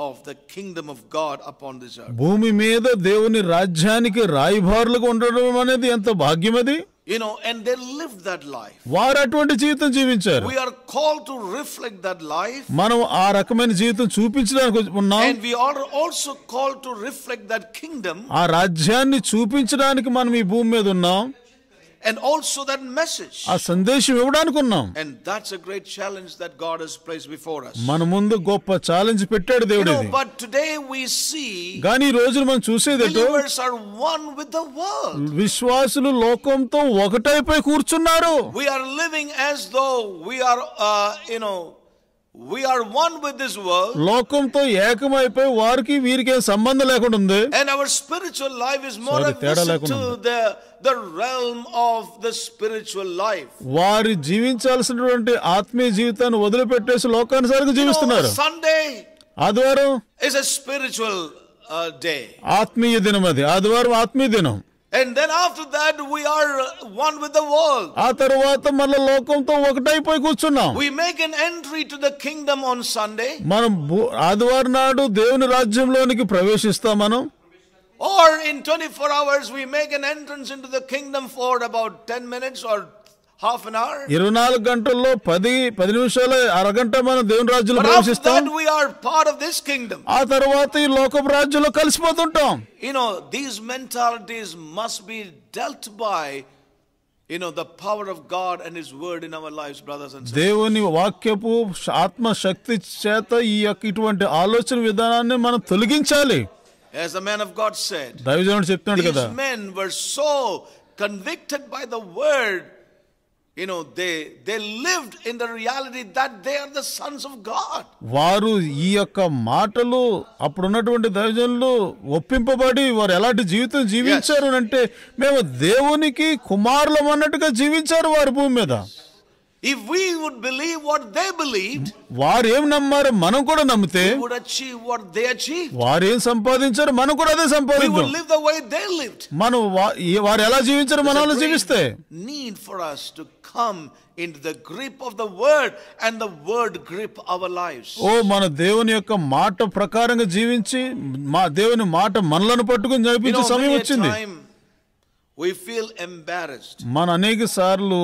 of the kingdom of God upon this భూమి మీద దేవుని రాజ్యానికి రాయబారులుగా ఉండడం అనేది ఎంత భాగ్యం అది You know, and they lived that life. వారు అటువంటి జీవితం జీవించారు. We are called to reflect that life. మనం ఆ రకమైన జీవితం చూపించడానికి ఉన్నాం. And we are also called to reflect that kingdom. ఆ రాజ్యాన్ని చూపించడానికి మనం ఈ భూమి మీద ఉన్నాం. and also that message ఆ సందేశం ఇవ్వడానికి ఉన్నాం and that's a great challenge that god has placed before us మన ముందు గొప్ప ఛాలెంజ్ పెట్టాడు దేవుడు ఇది but today we see గాని ఈ రోజు మనం చూసేది believers are one with the world విశ్వాసులు లోకంతో ఒకటైపోయి కూర్చున్నారు we are living as though we are uh, you know we are one with this world లోకంతో ఏకమైపోయి వారికి వీరికి సంబంధం లేకుండా ఉంది and our spiritual life is more Sorry, of to the the realm of the spiritual life వారు జీవించాల్సినటువంటి ఆత్మీయ జీవితాన్ని వదిలిపెట్టేసి లోకానుసారంగా జీవిస్తున్నారు సండే ఆదివారం ఇస్ ఎ స్పిరిచువల్ డే ఆత్మీయ దినం అది ఆదివారం ఆత్మీయ దినం and then after that, we are one with the world. ఆ తర్వాత మన లోకంతో ఒకటైపోయి కూర్చున్నాం. We make an entry to the kingdom on Sunday. మనం ఆదివారం నాడు దేవుని రాజ్యంలోనికి ప్రవేశిస్తాం మనం. Or in 24 hours, we make an entrance into the kingdom for about 10 minutes or half an hour. But after that, we are part of this kingdom. You know, these mentalities must be dealt by you know, the power of God and His Word in our lives, brothers and sisters. shakti As the man of God said, దైవజనుడు చెప్తున్నాడు కదా these men were so convicted by the word, you know, they they lived in the reality that they are the sons of God. వారు ఈ యొక్క మాటలు అప్పుడు ఉన్నటువంటి దైవజనులు ఒప్పింపబడి వారు ఎలాంటి జీవితం జీవించారు అంటే మేము దేవునికి కుమారులం అన్నట్టుగా జీవించారు వారి భూమి మీద if we would believe what they believed వారు ఏం నమ్మారో మనం కూడా నమ్మితే would achieve what they achieve వారు ఏం సంపాదించారు మనం కూడా అదే సంపాదించాం we would live the way they lived మనం వారు ఎలా జీవించారు మనం అలా జీవిస్తే need for us to come in the grip of the word and the word grip our lives ఓ మన దేవుని యొక్క మాట ప్రకారంగా జీవించి మా దేవుని మాట మనలను పట్టుకుని నడిపించే సమయం వచ్చింది we feel embarrassed మన అనేక సార్లు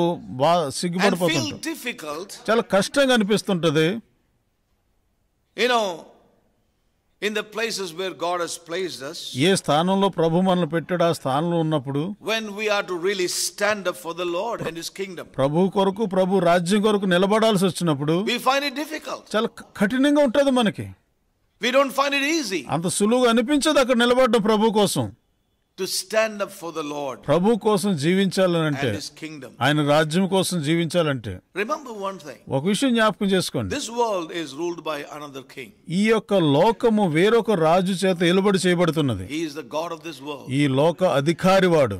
సిగ్గుపడిపోతుంటాం difficult చాలా కష్టంగా అనిపిస్తుంటది you know in the places where god has placed us ఏ స్థానంలో ప్రభు మనల్ని పెట్టాడు ఆ స్థానంలో ఉన్నప్పుడు when we are to really stand up for the lord and his kingdom ప్రభు కొరకు ప్రభు రాజ్యం కొరకు నిలబడాల్సి వచ్చినప్పుడు we find it difficult చాలా కఠినంగా ఉంటది మనకి we don't find it easy అంత సులువుగా అనిపించదు అక్కడ నిలబడడం ప్రభు కోసం to stand up for the Lord ప్రభు కోసం జీవించాలంటే ఆయన రాజ్యం కోసం జీవించాలంటే రిమెంబర్ వన్ థింగ్ ఒక విషయం జ్ఞాపకం చేసుకోండి this world is ruled by another king ఈ యొక్క లోకము వేరొక రాజు చేత ఎలుబడి చేయబడుతున్నది he is the god of this world ఈ లోక అధికారి వాడు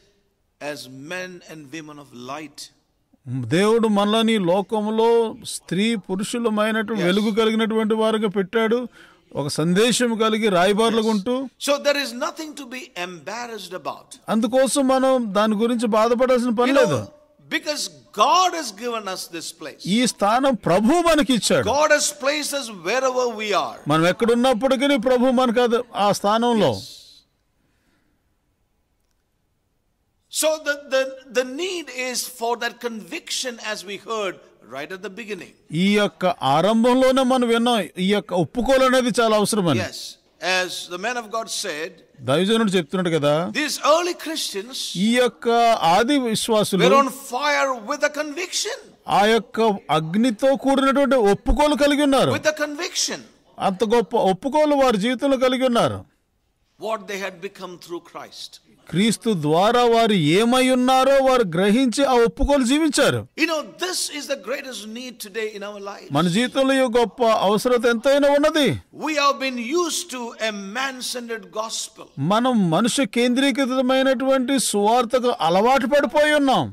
as men and women of light. దేవుడు మనల్ని లోకంలో స్త్రీ పురుషులమైనటువంటి వెలుగు కలిగినటువంటి వారుగా పెట్టాడు ఒక సందేశం కలిగి రాయబారులుగా ఉంటూ so there is nothing to be embarrassed about అందుకోసం మనం దాని గురించి బాధపడాల్సిన పని లేదు because God has given us this place ఈ స్థానం ప్రభు మనకి ఇచ్చాడు God has placed us ever we are మనం ఎక్కడ ఉన్నప్పటికీ ప్రభు మనకు ఆ స్థానంలో So the, the, the need is for that conviction as we heard right at the beginning. Yes. As the man of God said, these early Christians were on fire with a conviction. ఆ యొక్క అగ్నితో కూడినటువంటి ఒప్పుకోలు కలిగి ఉన్నారు. with a conviction. అంత గొప్ప ఒప్పుకోలు వారి జీవితంలో కలిగి ఉన్నారు. what they had become through Christ. క్రీస్తు ద్వారా వారు ఏమై ఉన్నారో వారు గ్రహించి ఆ ఒప్పుకోలు జీవించారు మన జీవితంలో ఈ గొప్ప అవసరత ఎంతైనా ఉన్నది మనం మనుషు కేంద్రీకృతమైనటువంటి సువార్తకు అలవాటు పడిపోయి ఉన్నాం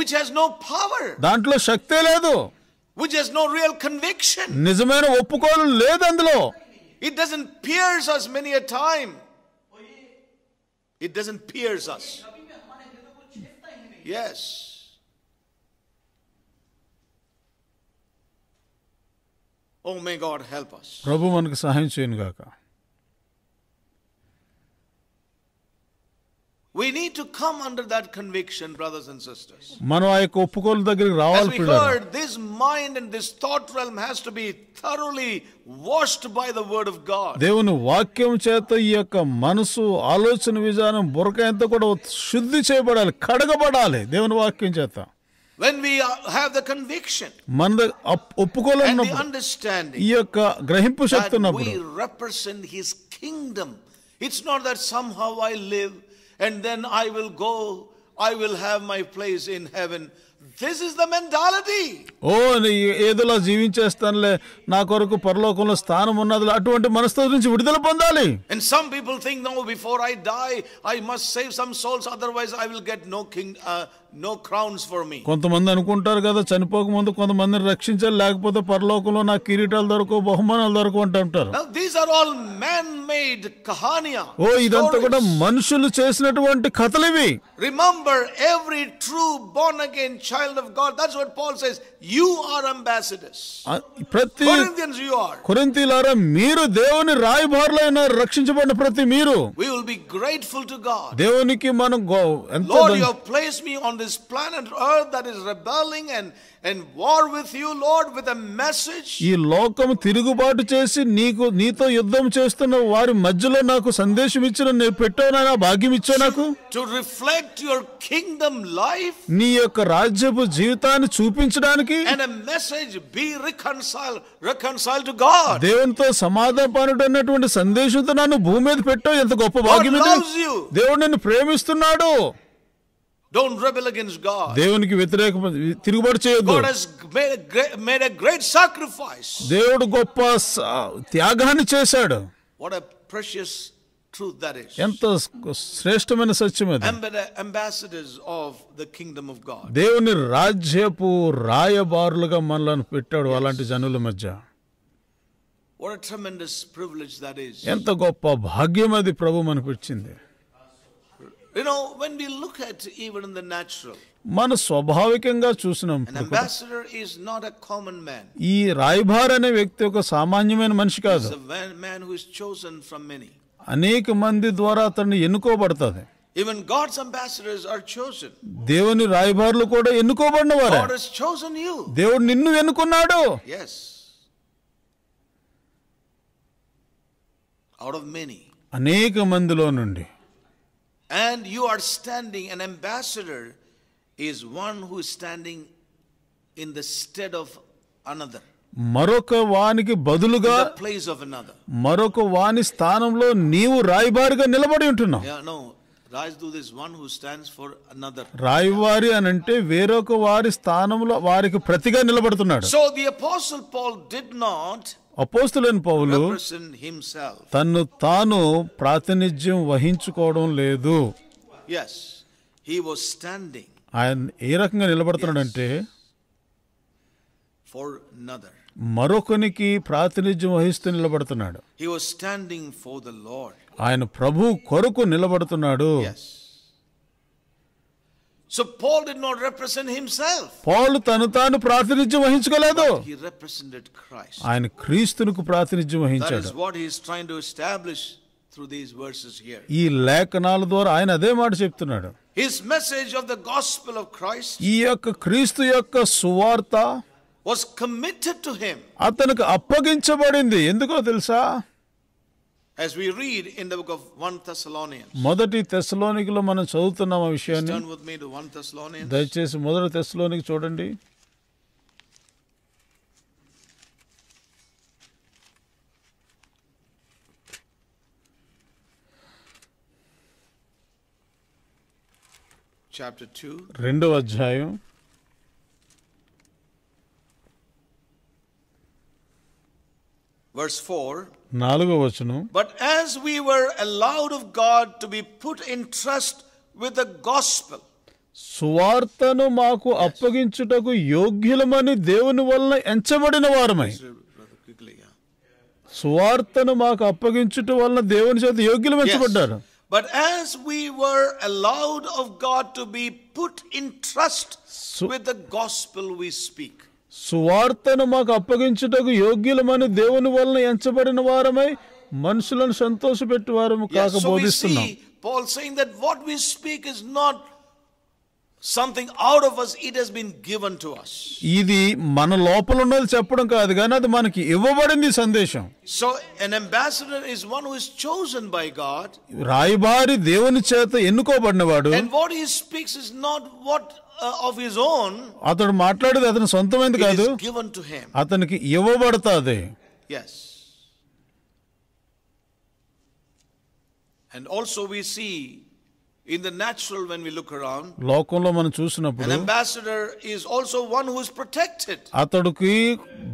విచ్ హెస్ నో పవర్ దాంట్లో శక్తే లేదు which has no real conviction నిజమైన ఒప్పుకోలు లేదు అందులో it doesn't pierce as many a time It doesn't pierce us. Yes. Oh, may God help us. We need to come under that conviction, brothers and sisters. As we heard, this mind and this thought realm has to be thoroughly washed by the word of God. దేవుని వాక్యం చేత ఈ యొక్క మనసు ఆలోచన విధానం బుర్ర ఎంత కూడా శుద్ధి చేయబడాలి కడగబడాలి దేవుని వాక్యం చేత when we uh, have the conviction మన ఒప్పుకోలేనప్పుడు understanding ఈ యొక్క గ్రహింపు శక్తి ఉన్నప్పుడు we represent his kingdom it's not that somehow i live and then I will go. I will have my place in heaven. This is the mentality. ఓ ఏదోలా జీవించేస్తానులే నా కొరకు పరలోకంలో స్థానం ఉన్నది అటువంటి మనస్తత్వం నుంచి విడుదల పొందాలి and some people think no before i die i must save some souls otherwise i will get no king uh, no crowns for me కొంతమంది అనుకుంటారు కదా చనిపోక ముందు కొంతమందిని రక్షించాలి లేకపోతే పరలోకంలో నా కిరీటాలు దొరకు బహుమానాలు దొరకు అంటారు these are all man made కహానియా ఓ ఇదంతా కూడా మనుషులు చేసినటువంటి కథలు ఇవి remember every true born again child of God that's what Paul says you are ambassadors ప్రతి కొరింథియన్స్ యు ఆర్ కొరింథీయులారా మీరు దేవుని రాయబారులైన రక్షించబడిన ప్రతి మీరు we will be grateful to God దేవునికి మనం ఎంత Lord you place me on this planet earth that is rebelling and and war with you lord with a message ఈ లోకం తిరుగుబాటు చేసి నీకు నీతో యుద్ధం చేస్తున్న వారి మధ్యలో నాకు సందేశం ఇచ్చిన నేను పెట్టానా భాగ్యం ఇచ్చా నాకు to reflect your kingdom life నీ యొక్క రాజ్యపు జీవితాన్ని చూపించడానికి and a message be reconciled reconciled to god దేవునితో సమాధానపరుడు అన్నటువంటి సందేశంతో నన్ను భూమి మీద పెట్టావు ఎంత గొప్ప భాగ్యం దేవుడు నిన్ను ప్రేమిస్తున్నాడు Don't rebel against God. దేవునికి వ్యతిరేక తిరుగుబాటు చేయొద్దు. God has made a great, made a great sacrifice. దేవుడు గొప్ప త్యాగాన్ని చేశాడు. What a precious truth that is. ఎంత శ్రేష్టమైన సత్యం అది. Ambassadors of the kingdom of God. దేవుని రాజ్యపు రాయబారులుగా మనలను పెట్టాడు అలాంటి జనుల మధ్య. What a tremendous privilege that is. ఎంత గొప్ప భాగ్యం అది ప్రభు మనకు ఇచ్చింది. You know, when we look at even in the natural, మన స్వాభావికంగా చూసినాం an ambassador is not a common man. ఈ రాయబార్ అనే వ్యక్తి ఒక సామాన్యమైన మనిషి కాదు He's a man man who is chosen from many. అనేక మంది ద్వారా అతన్ని ఎన్నుకోబడుతుంది Even God's ambassadors are chosen. దేవుని రాయబారులు కూడా ఎన్నుకోబడిన వారే God has chosen you. దేవుడు నిన్ను ఎన్నుకున్నాడు Yes. Out of many. అనేక మందిలో నుండి And you are standing, an ambassador is one who is standing in the stead of another. మరొక వానికి బదులుగా ప్లేస్ ఆఫ్ అనదర్ మరొక వాని స్థానంలో నీవు రాయబారిగా నిలబడి ఉంటున్నావు రాయవారి అని అంటే వేరొక వారి స్థానంలో వారికి ప్రతిగా నిలబడుతున్నాడు so the apostle Paul did not అపోస్తులైన పౌలు తన్ను తాను ప్రాతినిధ్యం వహించుకోవడం లేదు ఆయన ఏ రకంగా నిలబడుతున్నాడంటే మరొకనికి ప్రాతినిధ్యం వహిస్తూ నిలబడుతున్నాడు ఆయన ప్రభు కొరకు నిలబడుతున్నాడు so Paul did not represent himself Paul తను తాను ప్రాతినిధ్యం వహించుకోలేదు హి రిప్రజెంటెడ్ క్రైస్ట్ ఆయన క్రీస్తునకు ప్రాతినిధ్యం వహించాడు that is what he is trying to establish through these verses here ఈ లేఖనాల ద్వారా ఆయన అదే మాట చెప్తున్నాడు his message of the gospel of Christ ఈ యొక్క క్రీస్తు యొక్క సువార్త వాస్ కమిటెడ్ టు హిమ్ అతనికి అప్పగించబడింది ఎందుకో తెలుసా As we read in the book of 1 Thessalonians. మొదటి తెస్సలోనికులో మనం చదువుతున్నాం ఆ విషయాన్ని. Turn with me to 1 Thessalonians. దయచేసి మొదటి తెస్సలోనికి చూడండి. chapter 2 రెండవ అధ్యాయం verse 4 నాలుగో వచనం but as we were allowed of god to be put in trust with the gospel సువార్తను మాకు అప్పగించుటకు యోగ్యులమని దేవుని వలన ఎంచబడిన వారమై సువార్తను మాకు అప్పగించుట వలన దేవుని చేత యోగ్యులం ఎంచబడ్డారు but as we were allowed of God to be put in trust with the gospel we speak సువార్తను మాకు అప్పగించుటకు యోగ్యులమని దేవుని వలన ఎంచబడిన వారమై మనుషులను సంతోషపెట్టు వారము కాక బోధిస్తున్నాం Paul saying that what we speak is something out of us it has been given to us ఇది మన లోపల ఉన్నది చెప్పడం కాదు కానీ అది మనకి ఇవ్వబడింది సందేశం so an ambassador is one who is chosen by God రాయబారి దేవుని చేత ఎన్నుకోబడినవాడు and what speaks is not what of his own అతడు మాట్లాడేది అతని సొంతమైనది కాదు గివెన్ టు హిమ్ అతనికి ఇవ్వబడతాది yes and also we see in the natural when we look around లోకంలో మనం చూసినప్పుడు an ambassador is also one who is protected అతడికి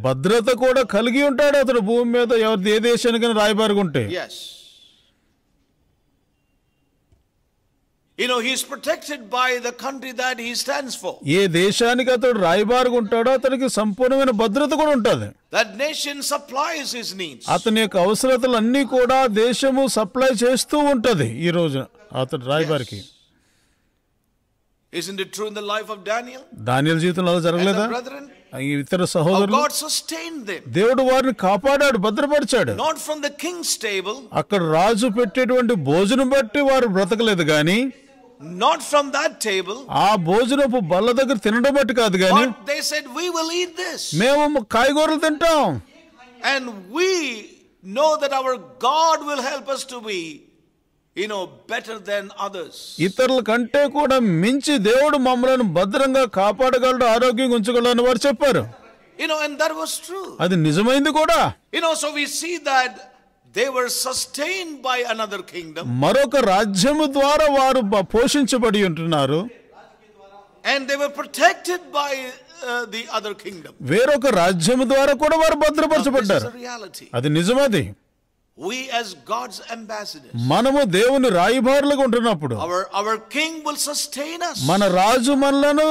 భద్రత కూడా కలిగి ఉంటాడు అతడు భూమి మీద ఎవరి ఏ దేశానికైనా రాయబారిగా ఉంటే yes you know he's protected by the country that he stands for ఏ దేశానికి అతడు రాయబారుగా ఉంటాడో అతనికి సంపూర్ణమైన భద్రత కూడా ఉంటుంది that nation supplies his needs అతని యొక్క అవసరతలన్నీ కూడా దేశము సప్లై చేస్తూ ఉంటది ఈ రోజున అతడు రాయబారికి isn't it true in the life of Daniel దానియల్ జీవితంలో అలా జరగలేదా? ఇతర సహోదరులు oh, దేవుడు వారిని కాపాడాడు భద్రపరిచాడు not from the king's table అక్కడ రాజు పెట్టేటువంటి భోజనం బట్టి వారు బ్రతకలేదు కానీ నాట్ ఫ్రమ్ దట్ టేబుల్ ఆ భోజనపు బల్ల దగ్గర తినడం బట్టి కాదు కానీ they said we will eat this మేము కాయగూరలు తింటాం and we know that our God will help us to be you know better than others ఇతరుల కంటే కూడా మించి దేవుడు మమ్మల్ని భద్రంగా కాపాడగలడు ఆరోగ్యం ఉంచగలడు వారు చెప్పారు you know and that was true అది నిజమైంది కూడా you know so we see that they were sustain by another kingdom మరొక రాజ్యము ద్వారా వారు పోషించబడి ఉంటున్నారు and they were protected by the other kingdom వేరొక రాజ్యము ద్వారా కూడా వారు భద్రపరచబడ్డారు అది నిజమది we as god's ambassadors మనము దేవుని రాయబారులుగా ఉంటున్నప్పుడు our our king will sustain us మన రాజు మనలను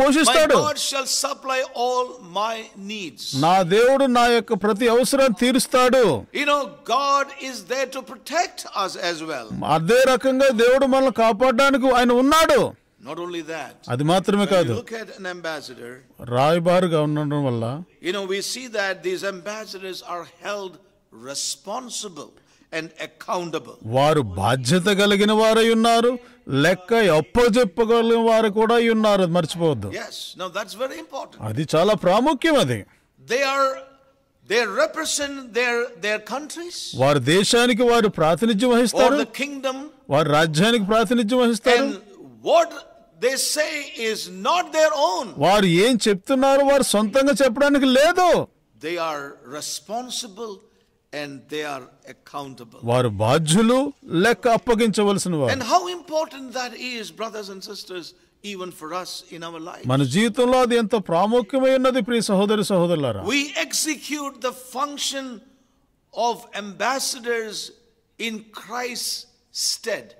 పోషిస్తాడు my god shall supply all my needs నా దేవుడు నా యొక్క ప్రతి అవసరాన్ని తీరుస్తాడు you know god is there to protect us as well అదే రకంగా దేవుడు మనల్ని కాపాడడానికి ఆయన ఉన్నాడు నాట్ ఓన్లీ దాట్ అది మాత్రమే కాదు లుక్ ఎట్ an ambassador రాయబారుగా ఉండడం వల్ల you know we see that these ambassadors are held responsible and accountable వారు బాధ్యత కలిగిన వారై ఉన్నారు లెక్క అప్పచెప్పగలిగిన వారు కూడా ఉన్నారు మర్చిపోవద్దు అది చాలా ప్రాముఖ్యం అది they are They represent their their countries. వారి దేశానికి వారు ప్రాతినిధ్యం వహిస్తారు. the kingdom. వారి రాజ్యానికి ప్రాతినిధ్యం వహిస్తారు. And what they say is not their own. వారు ఏం చెప్తున్నారు వారు సొంతంగా చెప్పడానికి లేదు. They are responsible and they are accountable. వారు బాధ్యులు లెక్క అప్పగించవలసిన వారు. And how important that is brothers and sisters even for us in our life. మన జీవితంలో అది ఎంత ప్రాముఖ్యమై ఉన్నది ప్రియ సహోదరి సహోదరులారా. We execute the function of ambassadors in Christ's stead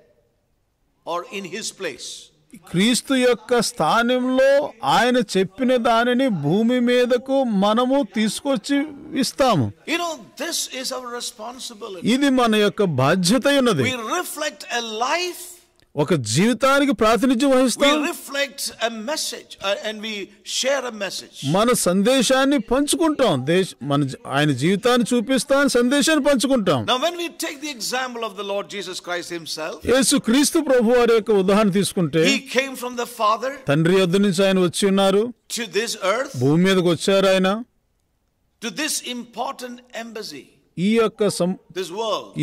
or in his place. క్రీస్తు యొక్క స్థానంలో ఆయన చెప్పిన దానిని భూమి మీదకు మనము తీసుకొచ్చి ఇస్తాము ఇది మన యొక్క బాధ్యత ఉన్నది రిఫ్లెక్ట్ లైఫ్ ఒక జీవితానికి ప్రాతినిధ్యం వహిస్తాం reflect message and we share message మన సందేశాన్ని పంచుకుంటాం దేశ మన ఆయన జీవితాన్ని చూపిస్తాం సందేశాన్ని పంచుకుంటాం now when we take the example of the Lord Jesus Christ himself యేసు క్రీస్తు ప్రభు వారి యొక్క ఉదాహరణ తీసుకుంటే he came from the father తండ్రి యొద్ద నుంచి ఆయన వచ్చి ఉన్నారు టు దిస్ ఎర్త్ భూమి మీదకి వచ్చారు ఆయన టు దిస్ ఇంపార్టెంట్ ఎంబసీ ఈ యొక్క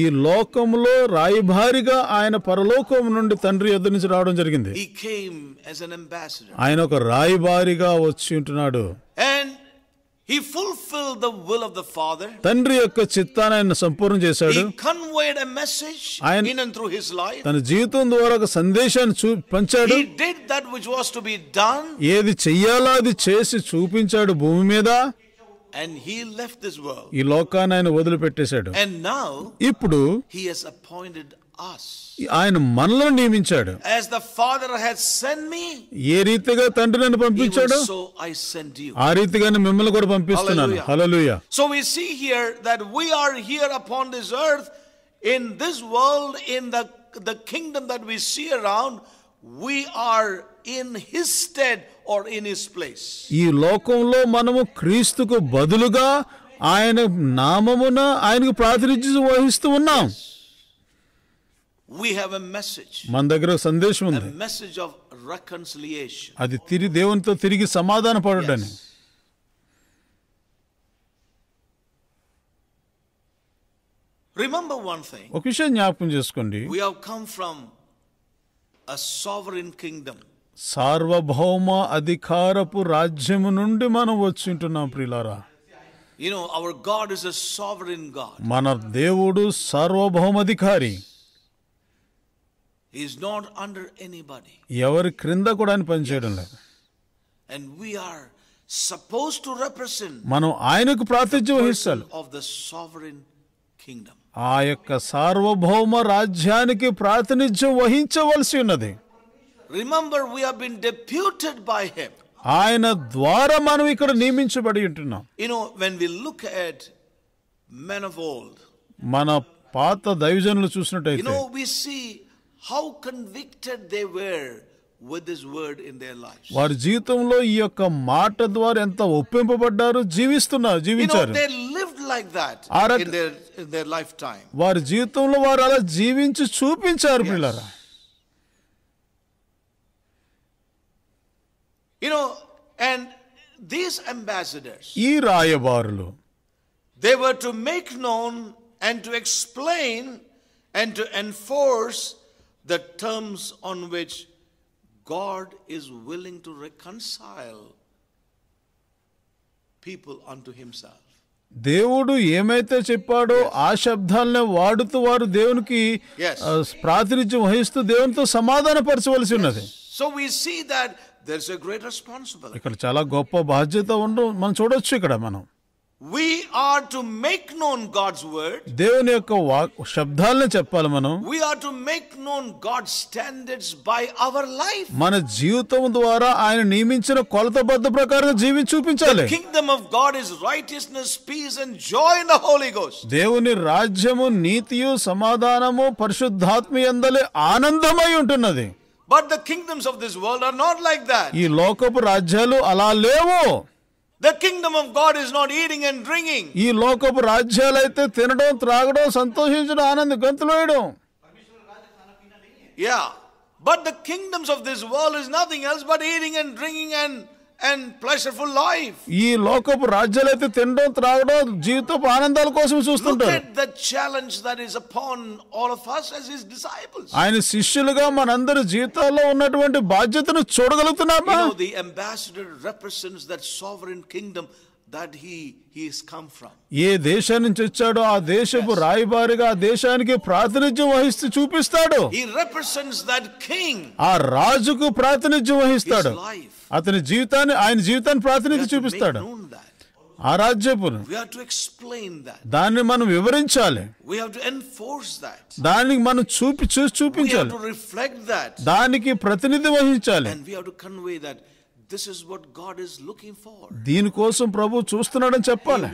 ఈ లోకంలో రాయిభారిగా ఆయన పరలోకం నుండి తండ్రి ఎద్దరి నుంచి రావడం జరిగింది ఆయన ఒక రాయిభారిగా వచ్చి ఉంటున్నాడు తండ్రి యొక్క చిత్తాన్ని ఆయన సంపూర్ణ చేశాడు ఆయన తన జీవితం ద్వారా ఒక సందేశాన్ని పంచాడు ఏది చేయాలో అది చేసి చూపించాడు భూమి మీద And he left this world. ఈ లోకాన్ని ఆయన వదిలిపెట్టేశాడు And now ఇప్పుడు he has appointed us. ఆయన మనలను నియమించాడు As the father has sent me. ఏ రీతిగా తండ్రి నన్ను పంపించాడో So I send you. ఆ రీతిగానే మిమ్మల్ని కూడా పంపిస్తున్నాను. Hallelujah. So we see here that we are here upon this earth in this world in the the kingdom that we see around we are in his stead or in his place ఈ లోకంలో మనము క్రీస్తుకు బదులుగా ఆయన నామమున ఆయనకు ప్రాతినిధ్యం వహిస్తూ ఉన్నాం we have a message మన దగ్గర సందేశం ఉంది message of reconciliation అది తిరిగి దేవునితో తిరిగి సమాధాన పడడని రిమెంబర్ వన్ థింగ్ ఒక విషయం జ్ఞాపకం చేసుకోండి we have come from a sovereign kingdom సార్వభౌమ అధికారపు రాజ్యము నుండి మనం వచ్చింటున్నాం ప్రిలారా you know our our God is a sovereign మన దేవుడు సార్వభౌమ అధికారి ఈస్ not అండర్ anybody. ఎవరి క్రింద కూడా ఆయన పనిచేయడం లేదు and we are suppose to represent మనం ఆయనకు ప్రాతిధ్యం వహిస్తాం ఆఫ్ the sovereign kingdom. ఆ యొక్క సార్వభౌమ రాజ్యానికి ప్రాతినిధ్యం వహించవలసి ఉన్నది remember we been deputed by him ఆయన ద్వారా మనం ఇక్కడ నియమించబడి ఉంటున్నాం you know when we look at men of old మన పాత దైవజనులు చూసినట్టయితే no we see how convicted they were with this word in their life వారి జీవితంలో ఈ యొక్క మాట ద్వారా ఎంత ఒప్పింపబడ్డారు జీవిస్తున్నారు జీవించారు they lived like that in their in their lifetime వారి జీవితంలో వారు అలా జీవించి చూపించారు పిల్లరా You know, and these ambassadors, they were to make known and to explain and to enforce the terms on which God is willing to reconcile people unto himself. దేవుడు ఏమైతే చెప్పాడో ఆ శబ్దాలనే వాడుతూ వారు దేవునికి ప్రాతినిధ్యం వహిస్తూ దేవునితో సమాధానపరచవలసి ఉన్నది so we see that there's a great responsibility ఇక్కడ చాలా గొప్ప బాధ్యత ఉండడం మనం చూడొచ్చు ఇక్కడ మనం we are to make known God's word దేవుని యొక్క శబ్దాలను చెప్పాలి మనం we are to make known God standards by our life మన జీవితం ద్వారా ఆయన నియమించిన కొలతబద్ధ ప్రకారం జీవించి చూపించాలి kingdom of God is righteousness peace and joy in the Holy Ghost దేవుని రాజ్యము నీతియు సమాధానము పరిశుద్ధాత్మ ఆనందమై ఉంటున్నది But the kingdoms of this world are not like that. ఈ లోకపు రాజ్యాలు అలా లేవు The kingdom of God is not eating and drinking. ఈ లోకపు రాజ్యాలు అయితే తినడం త్రాగడం సంతోషించడం ఆనంద గంతులు వేయడం Yeah. But the kingdoms of this world is nothing else but eating and drinking and and pleasureful life ఈ లోకపు రాజ్యాలు అయితే తినడం త్రాగడం జీవితపు ఆనందాల కోసం చూస్తుంటారు the challenge that is upon all of us as his disciples ఆయన శిష్యులుగా మనందరి జీవితాల్లో ఉన్నటువంటి బాధ్యతను చూడగలుగుతున్నామా you ambassador the that represents kingdom that kingdom that he he has ఏ దేశం నుంచి వచ్చాడో ఆ దేశపు రాయబారిగా ఆ దేశానికి ప్రాతినిధ్యం వహిస్తూ చూపిస్తాడు he represents that king ఆ రాజుకు ప్రాతినిధ్యం వహిస్తాడు లైఫ్ అతని జీవితాన్ని ఆయన జీవితాన్ని ప్రాతినిధ్యం చూపిస్తాడు ఆరాధ్యపురం దాన్ని మనం వివరించాలి దానికి మనం చూపి చూసి చూపించాలి దానికి ప్రతినిధి వహించాలి దీనికోసం ప్రభు చూస్తున్నాడని చెప్పాలి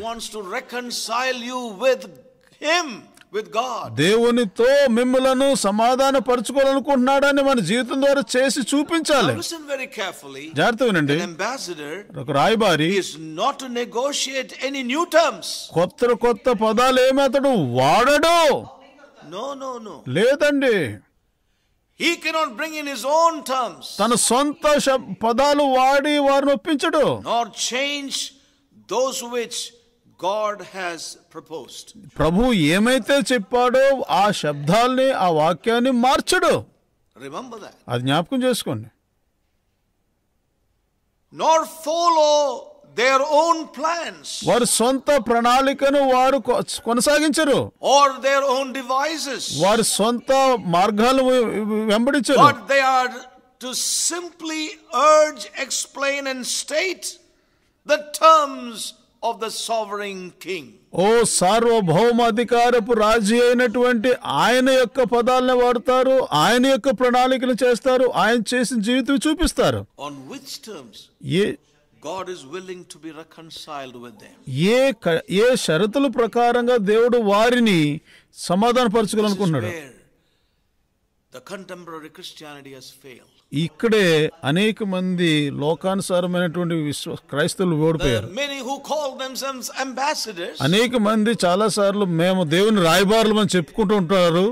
దేవునితో మిమ్మలను సమాధాన పరుచుకోవాలనుకుంటున్నాడని మన జీవితం ద్వారా చేసి చూపించాలి వెరీ జాగ్రత్త వినండి ఒక రాయబారి కొత్త కొత్త పదాలు ఏమి అతడు వాడడు లేదండి he cannot bring in his own terms తన సొంత పదాలు వాడి వారిని ఒప్పించడు not change those which God has proposed ప్రభు ఏమైతే చెప్పాడో ఆ శబ్దాల్ని ఆ వాక్యాన్ని మార్చడు రిమెంబర్ దట్ అది జ్ఞాపకం చేసుకోండి not follow their own plans వారి సొంత ప్రణాళికను వారు కొనసాగించరు ఆర్ దేర్ ఓన్ డివైసెస్ వారి సొంత మార్గాలు వెంబడించరు but they are to simply urge explain and state the terms of the sovereign king ఓ సార్వభౌమాధికారపు రాజీ అయినటువంటి ఆయన యొక్క పదాలను వాడతారు ఆయన యొక్క ప్రణాళికలు చేస్తారు ఆయన చేసిన జీవితం చూపిస్తారు on which terms a God is willing to be reconciled with them ఏ ఏ షరతుల ప్రకారంగా దేవుడు వారిని సమాధానపరచుకోవాలనుకుంటున్నాడు The contemporary Christianity has failed. ఇక్కడే అనేక మంది లోకానుసారమైనటువంటి విశ్వ క్రైస్తవులు ఓడిపోయారు అనేక మంది చాలా సార్లు మేము దేవుని రాయబారులు అని చెప్పుకుంటూ ఉంటారు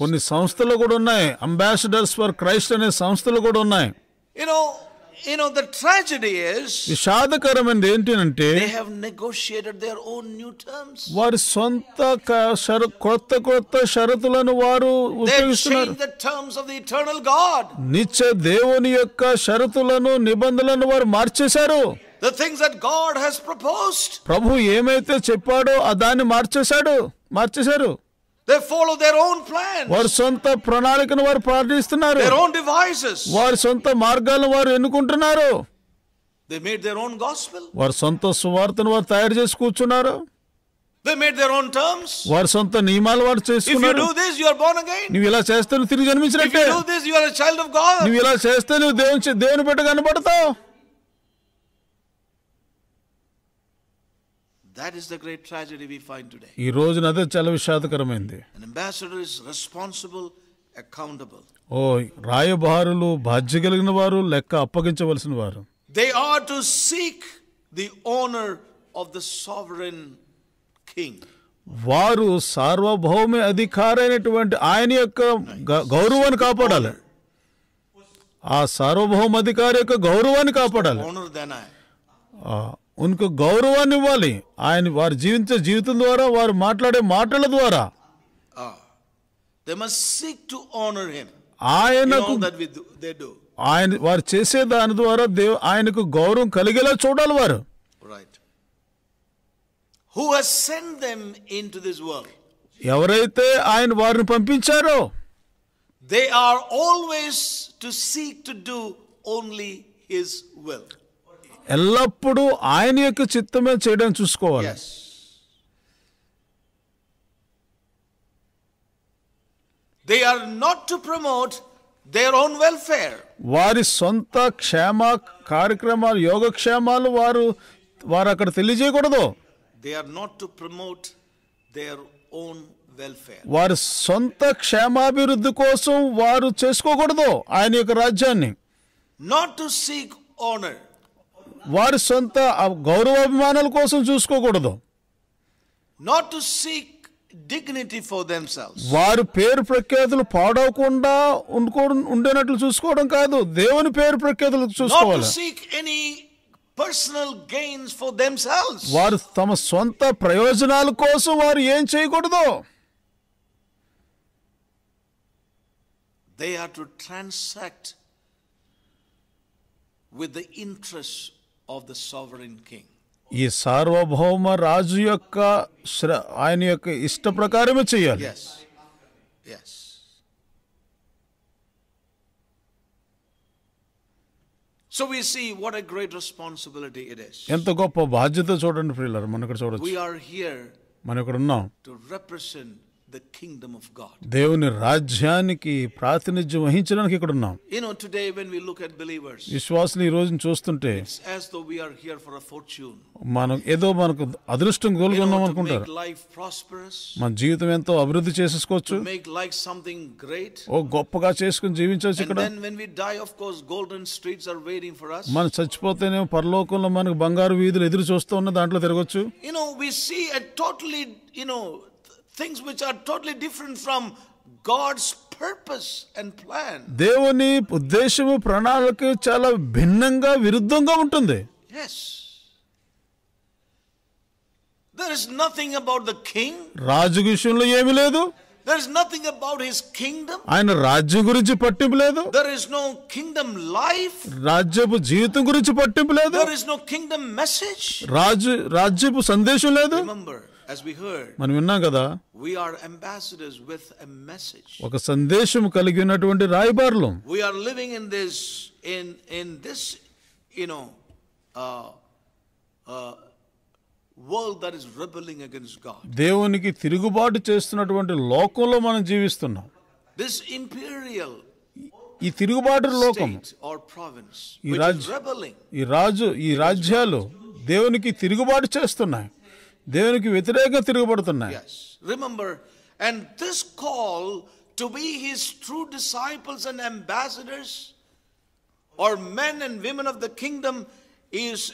కొన్ని సంస్థలు కూడా ఉన్నాయి అంబాసిడర్స్ ఫర్ క్రైస్ట్ అనే సంస్థలు కూడా ఉన్నాయి you know the tragedy is విషాదకరమైనది ఏంటంటే they have negotiated their own new terms వారి సొంత కొత్త కొత్త షరతులను వారు ఉపయోగిస్తున్నారు the terms of the eternal god నిత్య దేవుని యొక్క షరతులను నిబంధనలను వారు మార్చేశారు the things that god has proposed ప్రభు ఏమైతే చెప్పాడో దాన్ని మార్చేశాడు మార్చేశారు They follow their own plans. వారి సొంత ప్రణాళికను వారు పాటిస్తున్నారు. Their own devices. వారి సొంత మార్గాలను వారు ఎన్నుకుంటున్నారు. They made their own gospel. వారి సొంత సువార్తను వారు తయారు చేసి కూర్చున్నారు. They made their own terms. వారి సొంత నియమాలు వారు చేసుకున్నారు. If you do this you are born again. నువ్వు ఇలా చేస్తే నువ్వు తిరిగి జన్మించినట్టే. If you do this you are a child of God. నువ్వు ఇలా చేస్తే నువ్వు దేవుని దేవుని బిడ్డ కనబడతావు. ఈ రోజున అదే చాలా విషాదకరమైంది ఓ రాయబారులు బాధ్యత కలిగిన వారు లెక్క అప్పగించవలసిన వారు they are to seek the owner of the sovereign king వారు సార్వభౌమ అధికారైనటువంటి ఆయన యొక్క గౌరవాన్ని కాపాడాలి ఆ సార్వభౌమ అధికారి యొక్క గౌరవాన్ని కాపాడాలి ఉనికి గౌరవాన్ని ఇవ్వాలి ఆయన వారు జీవించే జీవితం ద్వారా వారు మాట్లాడే మాటల ద్వారా ah, ఆయనకు ఆయన వారు చేసే దాని ద్వారా దేవు ఆయనకు గౌరవం కలిగేలా చూడాలి వారు ఎవరైతే ఆయన వారిని పంపించారో they are always to seek to do only his will ఎల్లప్పుడూ ఆయన యొక్క చిత్తమే చేయడం చూసుకోవాలి they are not to promote their own welfare వారి సొంత క్షేమ కార్యక్రమాలు యోగక్షేమాలు వారు వారు అక్కడ తెలియజేయకూడదు they are not to promote their own welfare వారి సొంత క్షేమాభివృద్ధి కోసం వారు చేసుకోకూడదు ఆయన యొక్క రాజ్యాన్ని నాట్ టు సీక్ ఓనర్ వారి సొంత గౌరవాభిమానాల కోసం చూసుకోకూడదు not to seek dignity for themselves వారు పేరు ప్రఖ్యాతులు పాడవకుండా ఉండేనట్లు చూసుకోవడం కాదు దేవుని పేరు ప్రఖ్యాతులు చూసుకోవాలి seek any personal gains for themselves వారు తమ సొంత ప్రయోజనాల కోసం వారు ఏం చేయకూడదు they are to transact with the interest of the sovereign king. ఈ సార్వభౌమ రాజు యొక్క ఆయన యొక్క ఇష్ట ప్రకారమే చేయాలి Yes. Yes. So we see what a great responsibility it is. ఎంత గొప్ప బాధ్యత చూడండి ప్రియులారు మనం చూడొచ్చు We are here మనం ఇక్కడ ఉన్నాం to represent దేవుని రాజ్యానికి ప్రాతినిధ్యం వహించడానికి ఇక్కడ ఉన్నాం విశ్వాసులు ఈ రోజు చూస్తుంటే మనం ఏదో మనకు అదృష్టం కోలుకున్నాం అనుకుంటారు మన జీవితం ఎంతో అభివృద్ధి చేసేసుకోవచ్చు ఓ గొప్పగా చేసుకుని జీవించవచ్చు ఇక్కడ మనం చచ్చిపోతేనే పరలోకంలో మనకు బంగారు వీధులు ఎదురు చూస్తూ ఉన్న దాంట్లో తిరగచ్చు things which are totally different from God's purpose and plan దేవుని ఉద్దేశము ప్రణాళిక చాలా భిన్నంగా విరుద్ధంగా ఉంటుంది yes there is nothing about the king రాజు విషయంలో ఏమీ లేదు there is nothing about his kingdom ఆయన రాజ్యం గురించి పట్టింపు లేదు there is no kingdom life రాజ్యపు జీవితం గురించి పట్టింపు లేదు there is no kingdom message రాజు రాజ్యపు సందేశం లేదు రిమెంబర్ మనం విన్నాం కదా we are ambassadors with message ఒక సందేశం కలిగి ఉన్నటువంటి రాయబారులం we are living in this in in this you know world that is rebelling against God దేవునికి తిరుగుబాటు చేస్తున్నటువంటి లోకంలో మనం జీవిస్తున్నాం దిస్ ఇంపీరియల్ ఈ తిరుగుబాటు లోకం ఈ రాజు ఈ రాజు ఈ రాజ్యాలు దేవునికి తిరుగుబాటు చేస్తున్నాయి దేవునికి వ్యతిరేకంగా తిరగబడుతున్నాయి remember and this call to be his true disciples and ambassadors are men and women of the kingdom is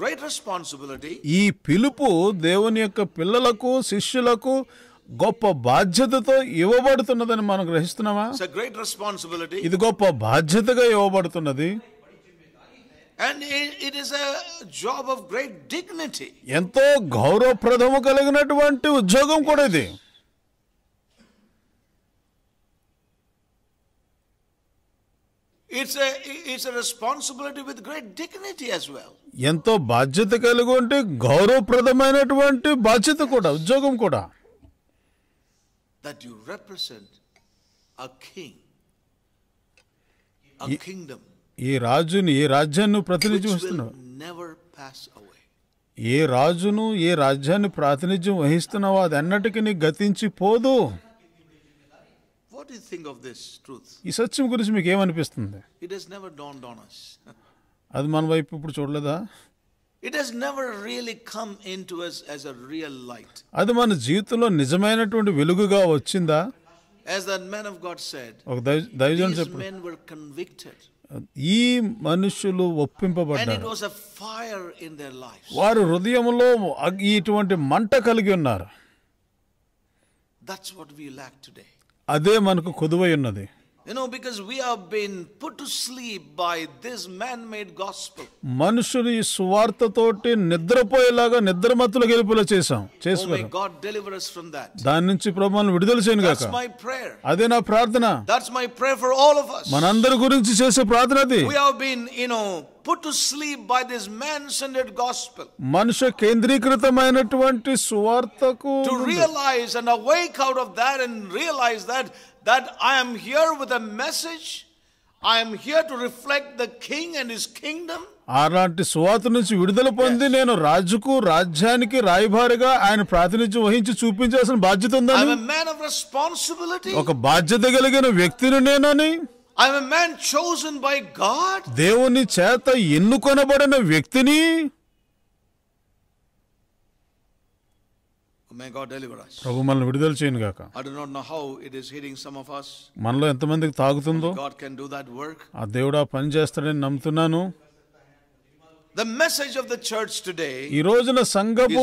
great responsibility ఈ పిలుపు దేవుని యొక్క పిల్లలకు శిష్యులకు గొప్ప బాధ్యతతో ఇవ్వబడుతున్నదని మనం గ్రహిస్తున్నామా గ్రేట్ రెస్పాన్సిబిలిటీ ఇది గొప్ప బాధ్యతగా ఇవ్వబడుతున్నది and it is job of great dignity ఎంతో గౌరవప్రదము కలిగినటువంటి ఉద్యోగం కూడా ఇది it's it's responsibility with great dignity as well ఎంతో బాధ్యత కలిగి ఉంటే గౌరవప్రదమైనటువంటి బాధ్యత కూడా ఉద్యోగం కూడా that you represent a king a kingdom ఈ రాజుని ఈ రాజ్యాన్ని ప్రాతినిధ్యం వహిస్తున్నావు ఏ రాజును ఏ రాజ్యాన్ని ప్రాతినిధ్యం వహిస్తున్నావో అది అన్నటికి నీకు గతించిపోదు ఈ సత్యం గురించి మీకు ఏమనిపిస్తుంది అది మన వైపు ఇప్పుడు చూడలేదా it has never come into us as a real light అది మన జీవితంలో నిజమైనటువంటి వెలుగుగా వచ్చిందా as the man of god said ఒక ఈ మనుషులు ఒప్పింపబడ్డారు వారు హృదయంలో ఇటువంటి మంట కలిగి ఉన్నారు అదే మనకు కొదువై ఉన్నది మనుషులు ఈ స్వార్థ తోటి నిద్రపోయేలాగా నిద్ర మత్తులు గెలుపులో చేసాం చేసుకున్నాం oh, దాని నుంచి ప్రభువాన్ని విడుదల చేయను కాక అదే నా ప్రార్థన ఆఫ్ మనందరి గురించి చేసే ప్రార్థన అది మనుషు కేంద్రీకృతమైనటువంటి స్వార్థకు realize and wake out of that and realize that that I am here with a message. I am here to reflect the king and his kingdom. అలాంటి సువాత నుంచి విడుదల పొంది నేను రాజుకు రాజ్యానికి రాయబారిగా ఆయన ప్రాతినిధ్యం వహించి చూపించాల్సిన బాధ్యత ఉందని ఒక బాధ్యత కలిగిన వ్యక్తిని నేనని దేవుని చేత ఎన్నుకొనబడిన వ్యక్తిని మే గాడ్ డెలివర్ us ప్రభు మనల్ని విడుదల చేయను గాక I do not know how it is some of us మనలో ఎంతమందికి తాగుతుందో God can do that work ఆ దేవుడు ఆ పని చేస్తాడని నమ్ముతున్నాను ద చర్చ్ ఈ రోజున సంఘపు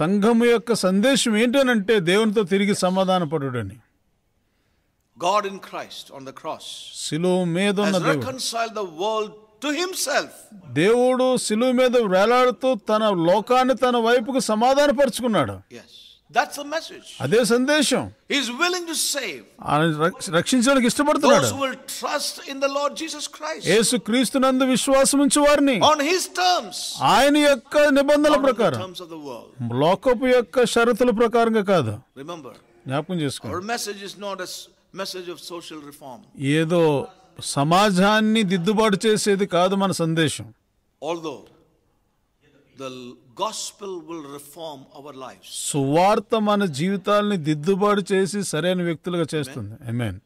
సంఘము యొక్క సందేశం ఏంటనంటే దేవునితో తిరిగి సమాధానపడుడని God in Christ on the cross has reconciled the world to himself దేవుడు సిలువ మీద వేలాడుతూ తన లోకాన్ని తన వైపుకు సమాధానపరుచుకున్నాడు దట్స్ ద మెసేజ్ అదే సందేశం ఈస్ విల్లింగ్ టు సేవ్ రక్షించడానికి ఇష్టపడుతున్నాడు those will trust in the Lord Jesus Christ Yesu క్రీస్తునందు విశ్వాసం ఉంచు వారిని ఆన్ హిస్ టర్మ్స్ ఆయన యొక్క నిబంధనల ప్రకారం టర్మ్స్ ఆఫ్ ద వరల్డ్ లోకపు యొక్క షరతుల ప్రకారంగా కాదు రిమెంబర్ జ్ఞాపకం చేసుకోండి our message is not a message of social reform ఏదో సమాజాన్ని దిద్దుబాటు చేసేది కాదు మన సందేశం ఆల్దో సువార్త మన జీవితాల్ని దిద్దుబాటు చేసి సరైన వ్యక్తులుగా చేస్తుంది ఆమేన్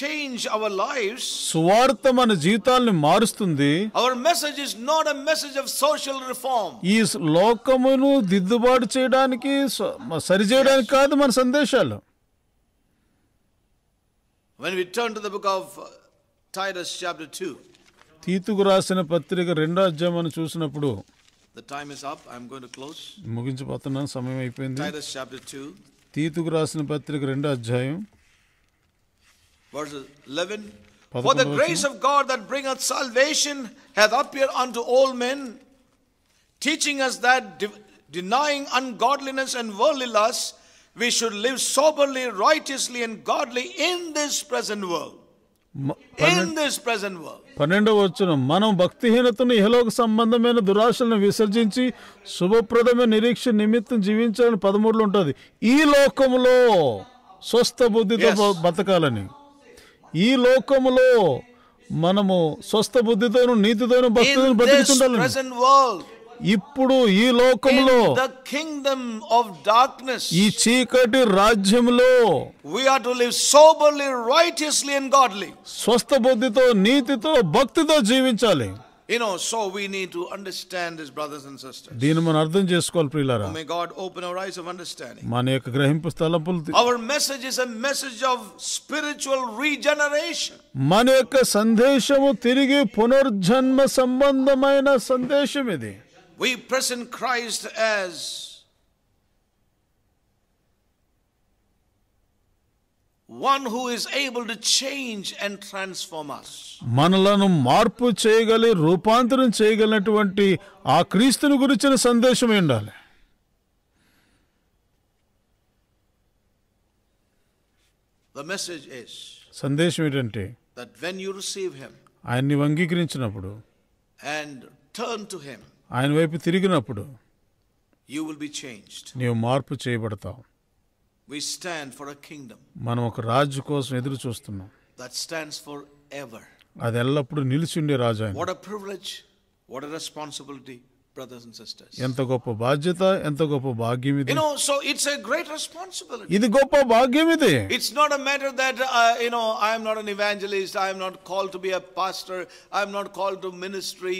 చేంజ్ అవర్ లైఫ్ సువార్త మన జీవితాలను మారుస్తుంది our message is not a message of social reform ఈ లోకమును దిద్దుబాటు చేయడానికి సరిచేయడానికి కాదు మన సందేశాలు When we turn to the book of uh, Titus chapter 2, తీతుకు రాసిన పత్రిక రెండో అధ్యాయం అని చూసినప్పుడు the time is up. I'm going to close. ముగించిపోతున్నాను సమయం అయిపోయింది Titus chapter 2, తీతుకు రాసిన పత్రిక రెండో అధ్యాయం verse 11. For the grace of God that bringeth salvation hath appeared unto all men, teaching us that denying ungodliness and worldly lusts, we should live soberly, righteously, and godly in this present world. In this present world. పన్నెండవ వచ్చును మనం భక్తిహీనతను ఇహలోక సంబంధమైన దురాశలను విసర్జించి శుభప్రదమైన నిరీక్ష నిమిత్తం జీవించాలని పదమూడులో ఉంటుంది ఈ లోకములో స్వస్థ బుద్ధితో బతకాలని ఈ లోకములో మనము స్వస్థ బుద్ధితోను నీతితోను భక్తితోను బతుకుతుండాలని ఇప్పుడు ఈ లోకంలో ద కింగ్డమ్ ఆఫ్ డార్క్నెస్ ఈ చీకటి రాజ్యంలో we are to live soberly righteously and godly స్వస్థ బుద్ధితో నీతితో భక్తితో జీవించాలి You know, so we need to understand this, brothers and sisters. దీన్ని మనం అర్థం చేసుకోవాలి ప్రియులారా. May God open our eyes of understanding. మన యొక్క గ్రహింపు తలపులు Our message is a message of spiritual regeneration. మన యొక్క సందేశము తిరిగి పునర్జన్మ సంబంధమైన సందేశం ఇది. we present Christ as one who is able to change and transform us. మనలను మార్పు చేయగలి రూపాంతరం చేయగలిగినటువంటి ఆ క్రీస్తుని గురించిన సందేశం ఉండాలి The message is సందేశం ఏంటంటే that when you receive him ఆయన్ని అంగీకరించినప్పుడు and turn to him ఆయన వైపు తిరిగినప్పుడు యూ విల్ బి చేంజ్డ్ నీవు మార్పు చేయబడతావు we stand for a kingdom మనం ఒక రాజు కోసం ఎదురు చూస్తున్నాం దట్ స్టాండ్స్ ఫర్ ఎవర్ అది ఎల్లప్పుడూ నిలిచి రాజు ఆయన what privilege what responsibility brothers and sisters ఎంత గొప్ప బాధ్యత ఎంత గొప్ప భాగ్యం ఇది no so it's a great responsibility ఇది గొప్ప భాగ్యం ఇది it's not a matter that you know I am not an evangelist I am not called to be a pastor I am not called to ministry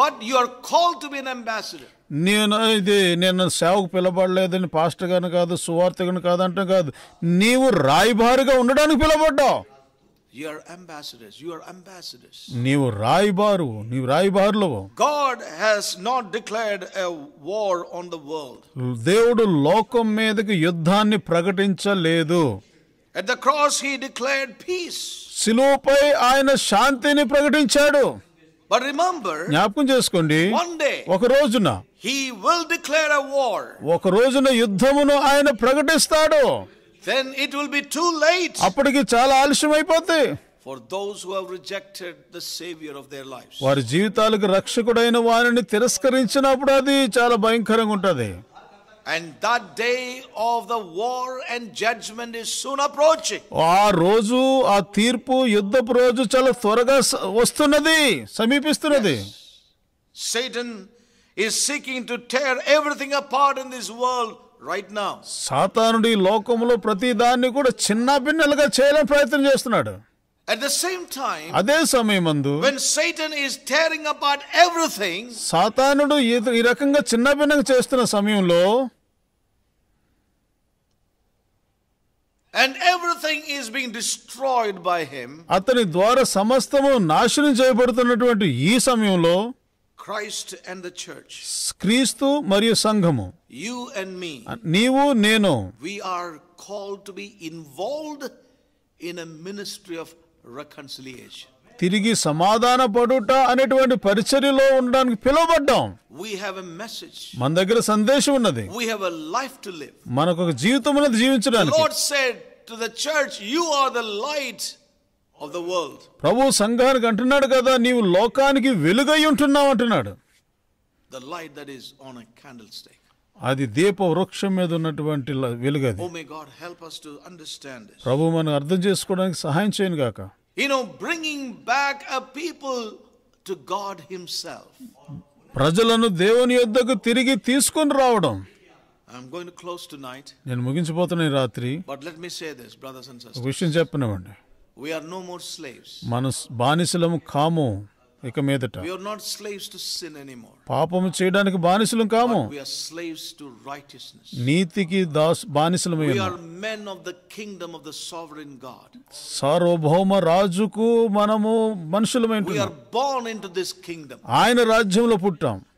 but you are call to be ambassador నేను ఇది నేను సేవకు పిలబడలేదని pastor గాని కాదు సువార్తగాని కాదు అంట కాదు నీవు రాయబారిగా ఉండడానికి పిలబడ్డావు ఆర్ అంబాసిడర్స్ ఆర్ అంబాసిడర్స్ నీవు రాయబారు నీవు రాయబారులో God has not declared a war on the world దేవుడు లోకం మీదకి యుద్ధాన్ని ప్రకటించలేదు at the cross he declared peace సిలువపై ఆయన శాంతిని ప్రకటించాడు But remember, జ్ఞాపకం చేసుకోండి one day, ఒక రోజున he will declare a war. ఒక రోజున యుద్ధమును ఆయన ప్రకటిస్తాడు. Then it will be too late. అప్పటికి చాలా ఆలస్యం అయిపోతుంది. For those who have rejected the savior of their lives. వారి జీవితాలకు రక్షకుడైన వారిని తిరస్కరించినప్పుడు అది చాలా భయంకరంగా ఉంటుంది. And that day of the war and judgment is soon approaching. ఆ రోజు ఆ తీర్పు యుద్ధపు రోజు చాలా త్వరగా వస్తున్నది సమీపిస్తున్నది Satan is seeking to tear everything apart in this world right now. సాతానుడి లోకములో ప్రతి దాన్ని కూడా చిన్నభిన్నలుగా చేయడం ప్రయత్నం చేస్తున్నాడు. At the same time, అదే సమయమందు when Satan is tearing apart everything, సాతానుడు ఈ రకంగా చిన్నభిన్నంగా చేస్తున్న సమయంలో and everything is being destroyed by him అతని ద్వారా సమస్తము నాశనం చేయబడుతున్నటువంటి ఈ సమయంలో క్రైస్ట్ అండ్ ద చర్చ్ క్రీస్తు మరియు సంఘము యు అండ్ మీ నీవు నేను we are called to be involved in a ministry of reconciliation తిరిగి సమాధాన పడుట అనేటువంటి పరిచర్యలో ఉండడానికి పిలువబడ్డాం మన దగ్గర సందేశం ఉన్నది వి హావ్ లైఫ్ మనకు ఒక జీవితం ఉన్నది జీవించడానికి to the church you are the light of the world ప్రభు సంఘానికి అంటున్నాడు కదా నీవు లోకానికి వెలుగై ఉంటున్నావు అంటున్నాడు the light that is on a candlestick అది దీప వృక్షం మీద ఉన్నటువంటి వెలుగు అది oh, ప్రభు మనం అర్థం చేసుకోవడానికి సహాయం చేయను గాక no bringing back a people to God himself ప్రజలను దేవుని యొద్దకు తిరిగి తీసుకొని రావడం am going to close tonight. నేను ముగించబోతున్న ఈ రాత్రి But let me say this, brothers and sisters. విషయం చెప్పనివ్వండి We are no more slaves. మన బానిసలము కాము ఇక మీదట We are not slaves to sin anymore. పాపము చేయడానికి బానిసలం కాము We are slaves to righteousness. నీతికి Das బానిసలమై We are men of the kingdom of the sovereign God. సార్వభౌమ రాజుకు మనము మనుషులమై We are born into this kingdom. ఆయన రాజ్యంలో పుట్టాం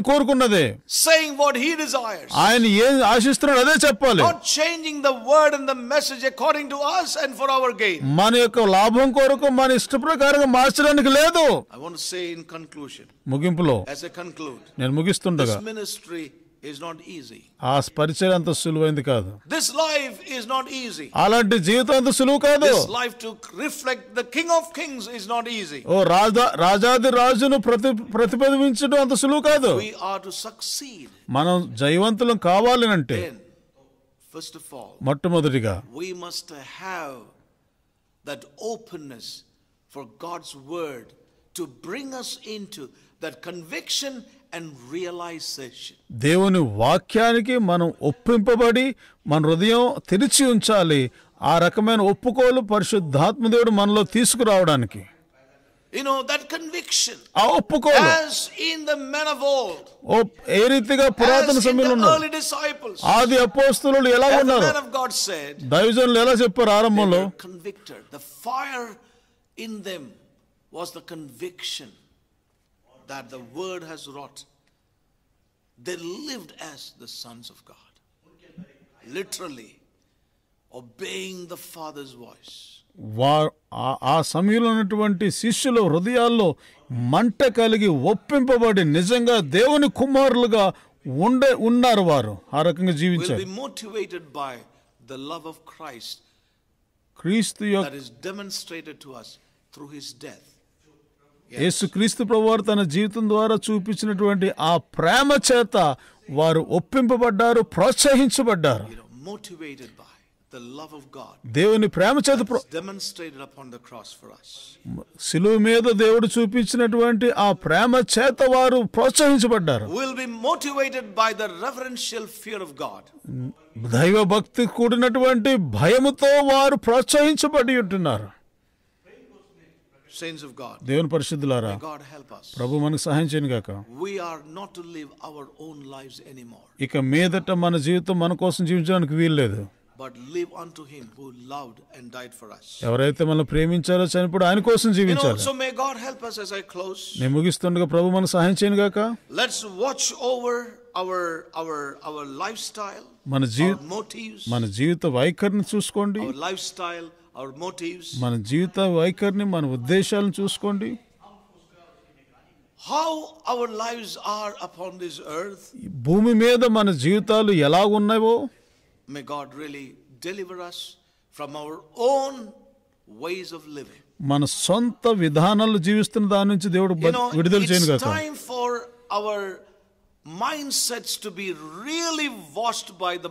ఆయన కోరుకున్నదే సేయింగ్ వాట్ హి డిజైర్స్ ఆయన ఏం ఆశిస్తున్నాడో అదే చెప్పాలి not changing the word and the message according to us and for our gain మన యొక్క లాభం కొరకు మన ఇష్టప్రకారంగా మార్చడానికి లేదు I want to say in conclusion ముగింపులో as a conclude నేను ముగిస్తుండగా ministry is not easy. This life is not easy. This life to reflect the king of kings is not easy. ఓ రాజా రాజాది రాజును ప్రతి ప్రతిబింబించడం అంత సులువు కాదు. We are to succeed. మనం జయవంతులం కావాలంటే First of all, మొట్టమొదటిగా we must have that openness for God's word to bring us into that conviction దేవుని వాక్యానికి మనం ఒప్పింపబడి మన హృదయం తెరిచి ఉంచాలి ఆ రకమైన ఒప్పుకోలు పరిశుద్ధాత్మదేవుడు మనలో తీసుకురావడానికి You know that conviction. ఆ ఒప్పుకోలు as in the men of old. ఓ ఏ రీతిగా పురాతన సమయంలో ఆది అపోస్తులు ఎలా ఉన్నారు దైవజనులు ఎలా చెప్పారు ఆరంభంలో convicted the fire in them was the conviction that the Word has wrought, they lived as the sons of God. Literally, obeying the Father's voice. వా ఆ సమయంలో ఉన్నటువంటి శిష్యులు హృదయాల్లో మంట కలిగి ఒప్పింపబడి నిజంగా దేవుని కుమారులుగా ఉండే ఉన్నారు వారు ఆ రకంగా జీవించారు క్రైస్ట్ క్రీస్తు యొక్క demonstrated to us through his death యేసుక్రీస్తు ప్రభువారు తన జీవితం ద్వారా చూపించినటువంటి ఆ ప్రేమ చేత వారు ఒప్పింపబడ్డారు ప్రోత్సహించబడ్డారు దేవుని ప్రేమ చేత సిలువ మీద దేవుడు చూపించినటువంటి ఆ ప్రేమ చేత వారు ప్రోత్సహించబడ్డారు దైవ భక్తి కూడినటువంటి భయముతో వారు ప్రోత్సహించబడి ఉంటున్నారు దేవుని పరిశుద్ధులారా ప్రభు మనకు సహాయం చేయను గాక ఇక మీదట మన జీవితం మన కోసం జీవించడానికి వీల్లేదు ఎవరైతే మనం ప్రేమించారో చనిపోడు ఆయన కోసం జీవించాలి నేను ముగిస్తుండగా ప్రభు మనకు సహాయం చేయను గాక let's watch over our our our lifestyle మన జీవిత మన జీవిత వైఖరిని చూసుకోండి లైఫ్ స్టైల్ మన జీవిత వైఖరిని మన ఉద్దేశాలను చూసుకోండి how our lives are upon this earth భూమి మీద మన జీవితాలు ఎలా ఉన్నాయో may God really deliver us from our own ways of living మన సొంత విధానాలు జీవిస్తున్న దాని నుంచి దేవుడు విడుదల చేయను కాక time for our mindsets to be really washed by the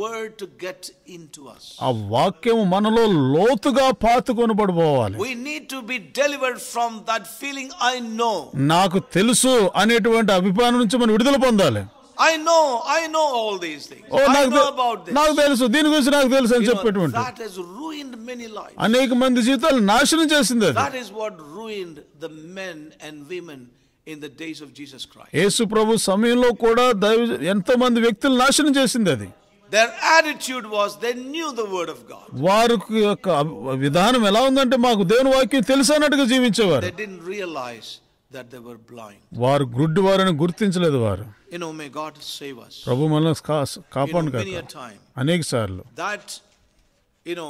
word to get into us ఆ వాక్యం మనలో లోతుగా పడిపోవాలి we need to be delivered from that feeling I know నాకు తెలుసు అనేటువంటి అభిప్రాయం నుంచి మనం విడుదల పొందాలి I know I know all these things ఓ నాకు నాకు తెలుసు దీని గురించి నాకు తెలుసు అని చెప్పేటువంటి that has ruined many life అనేక మంది జీవితాలు నాశనం చేసింది అది that is what ruined the men and women in the days of Jesus Christ Yesu ప్రభు సమయంలో కూడా దైవ ఎంతో మంది వ్యక్తులు నాశనం చేసింది అది their attitude was they knew the word of God వారి యొక్క విధానం ఎలా ఉందంటే మాకు దేవుని వాక్యం తెలుసు అన్నట్టుగా జీవించేవారు they did realize that they were blind వారు గుడ్డి వారని గుర్తించలేదు వారు you know may God save us ప్రభు మనల్ని కాపాడు టైం అనేక సార్లు that you know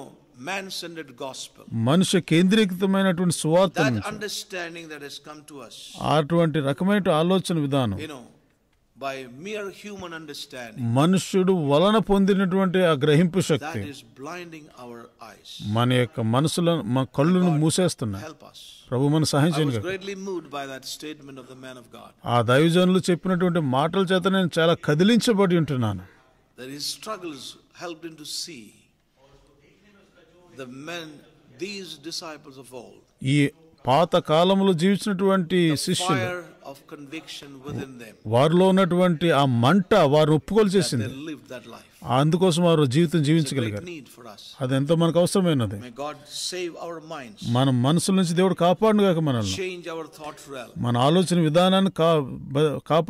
man centered gospel మనుష్య కేంద్రీకృతమైనటువంటి సువార్త understanding that has come to us అటువంటి రకమైన ఆలోచన విధానం you know by mere human understanding మనుషుడు వలన పొందినటువంటి ఆ గ్రహింపు శక్తి బ్లైండింగ్ అవర్ ఐస్ మన యొక్క మనసులను మా కళ్ళను మూసేస్తున్నా ప్రభు మన సహాయం greatly moved by that statement of the man of God ఆ దైవజనులు చెప్పినటువంటి మాటల చేత నేను చాలా కదిలించబడి ఉంటున్నాను struggles help him to see the men these disciples of all ఈ పాత కాలంలో జీవించినటువంటి శిష్యులు వారిలో ఉన్నటువంటి ఆ మంట వారు ఒప్పుకోలు చేసింది అందుకోసం వారు జీవితం జీవించగలిగారు అది ఎంతో మనకు అవసరమైనది మన మనసుల నుంచి దేవుడు కాపాడుగాక మనల్ని మన ఆలోచన విధానాన్ని కా కాక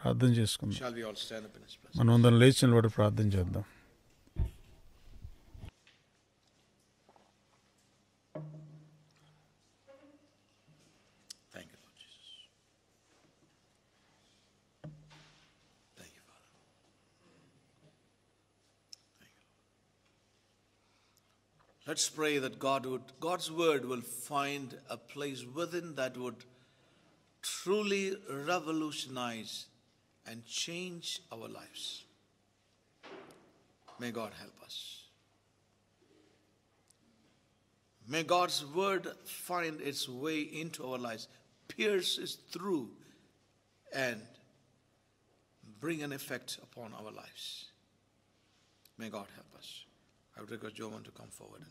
ప్రార్థన చేసుకుందాం మనం అందరం లేచి వాడు ప్రార్థన చేద్దాం Let's pray that God would, God's word will find a place within that would truly revolutionize and change our lives. May God help us. May God's word find its way into our lives, pierces through, and bring an effect upon our lives. May God help us. I would request Jovan to come forward.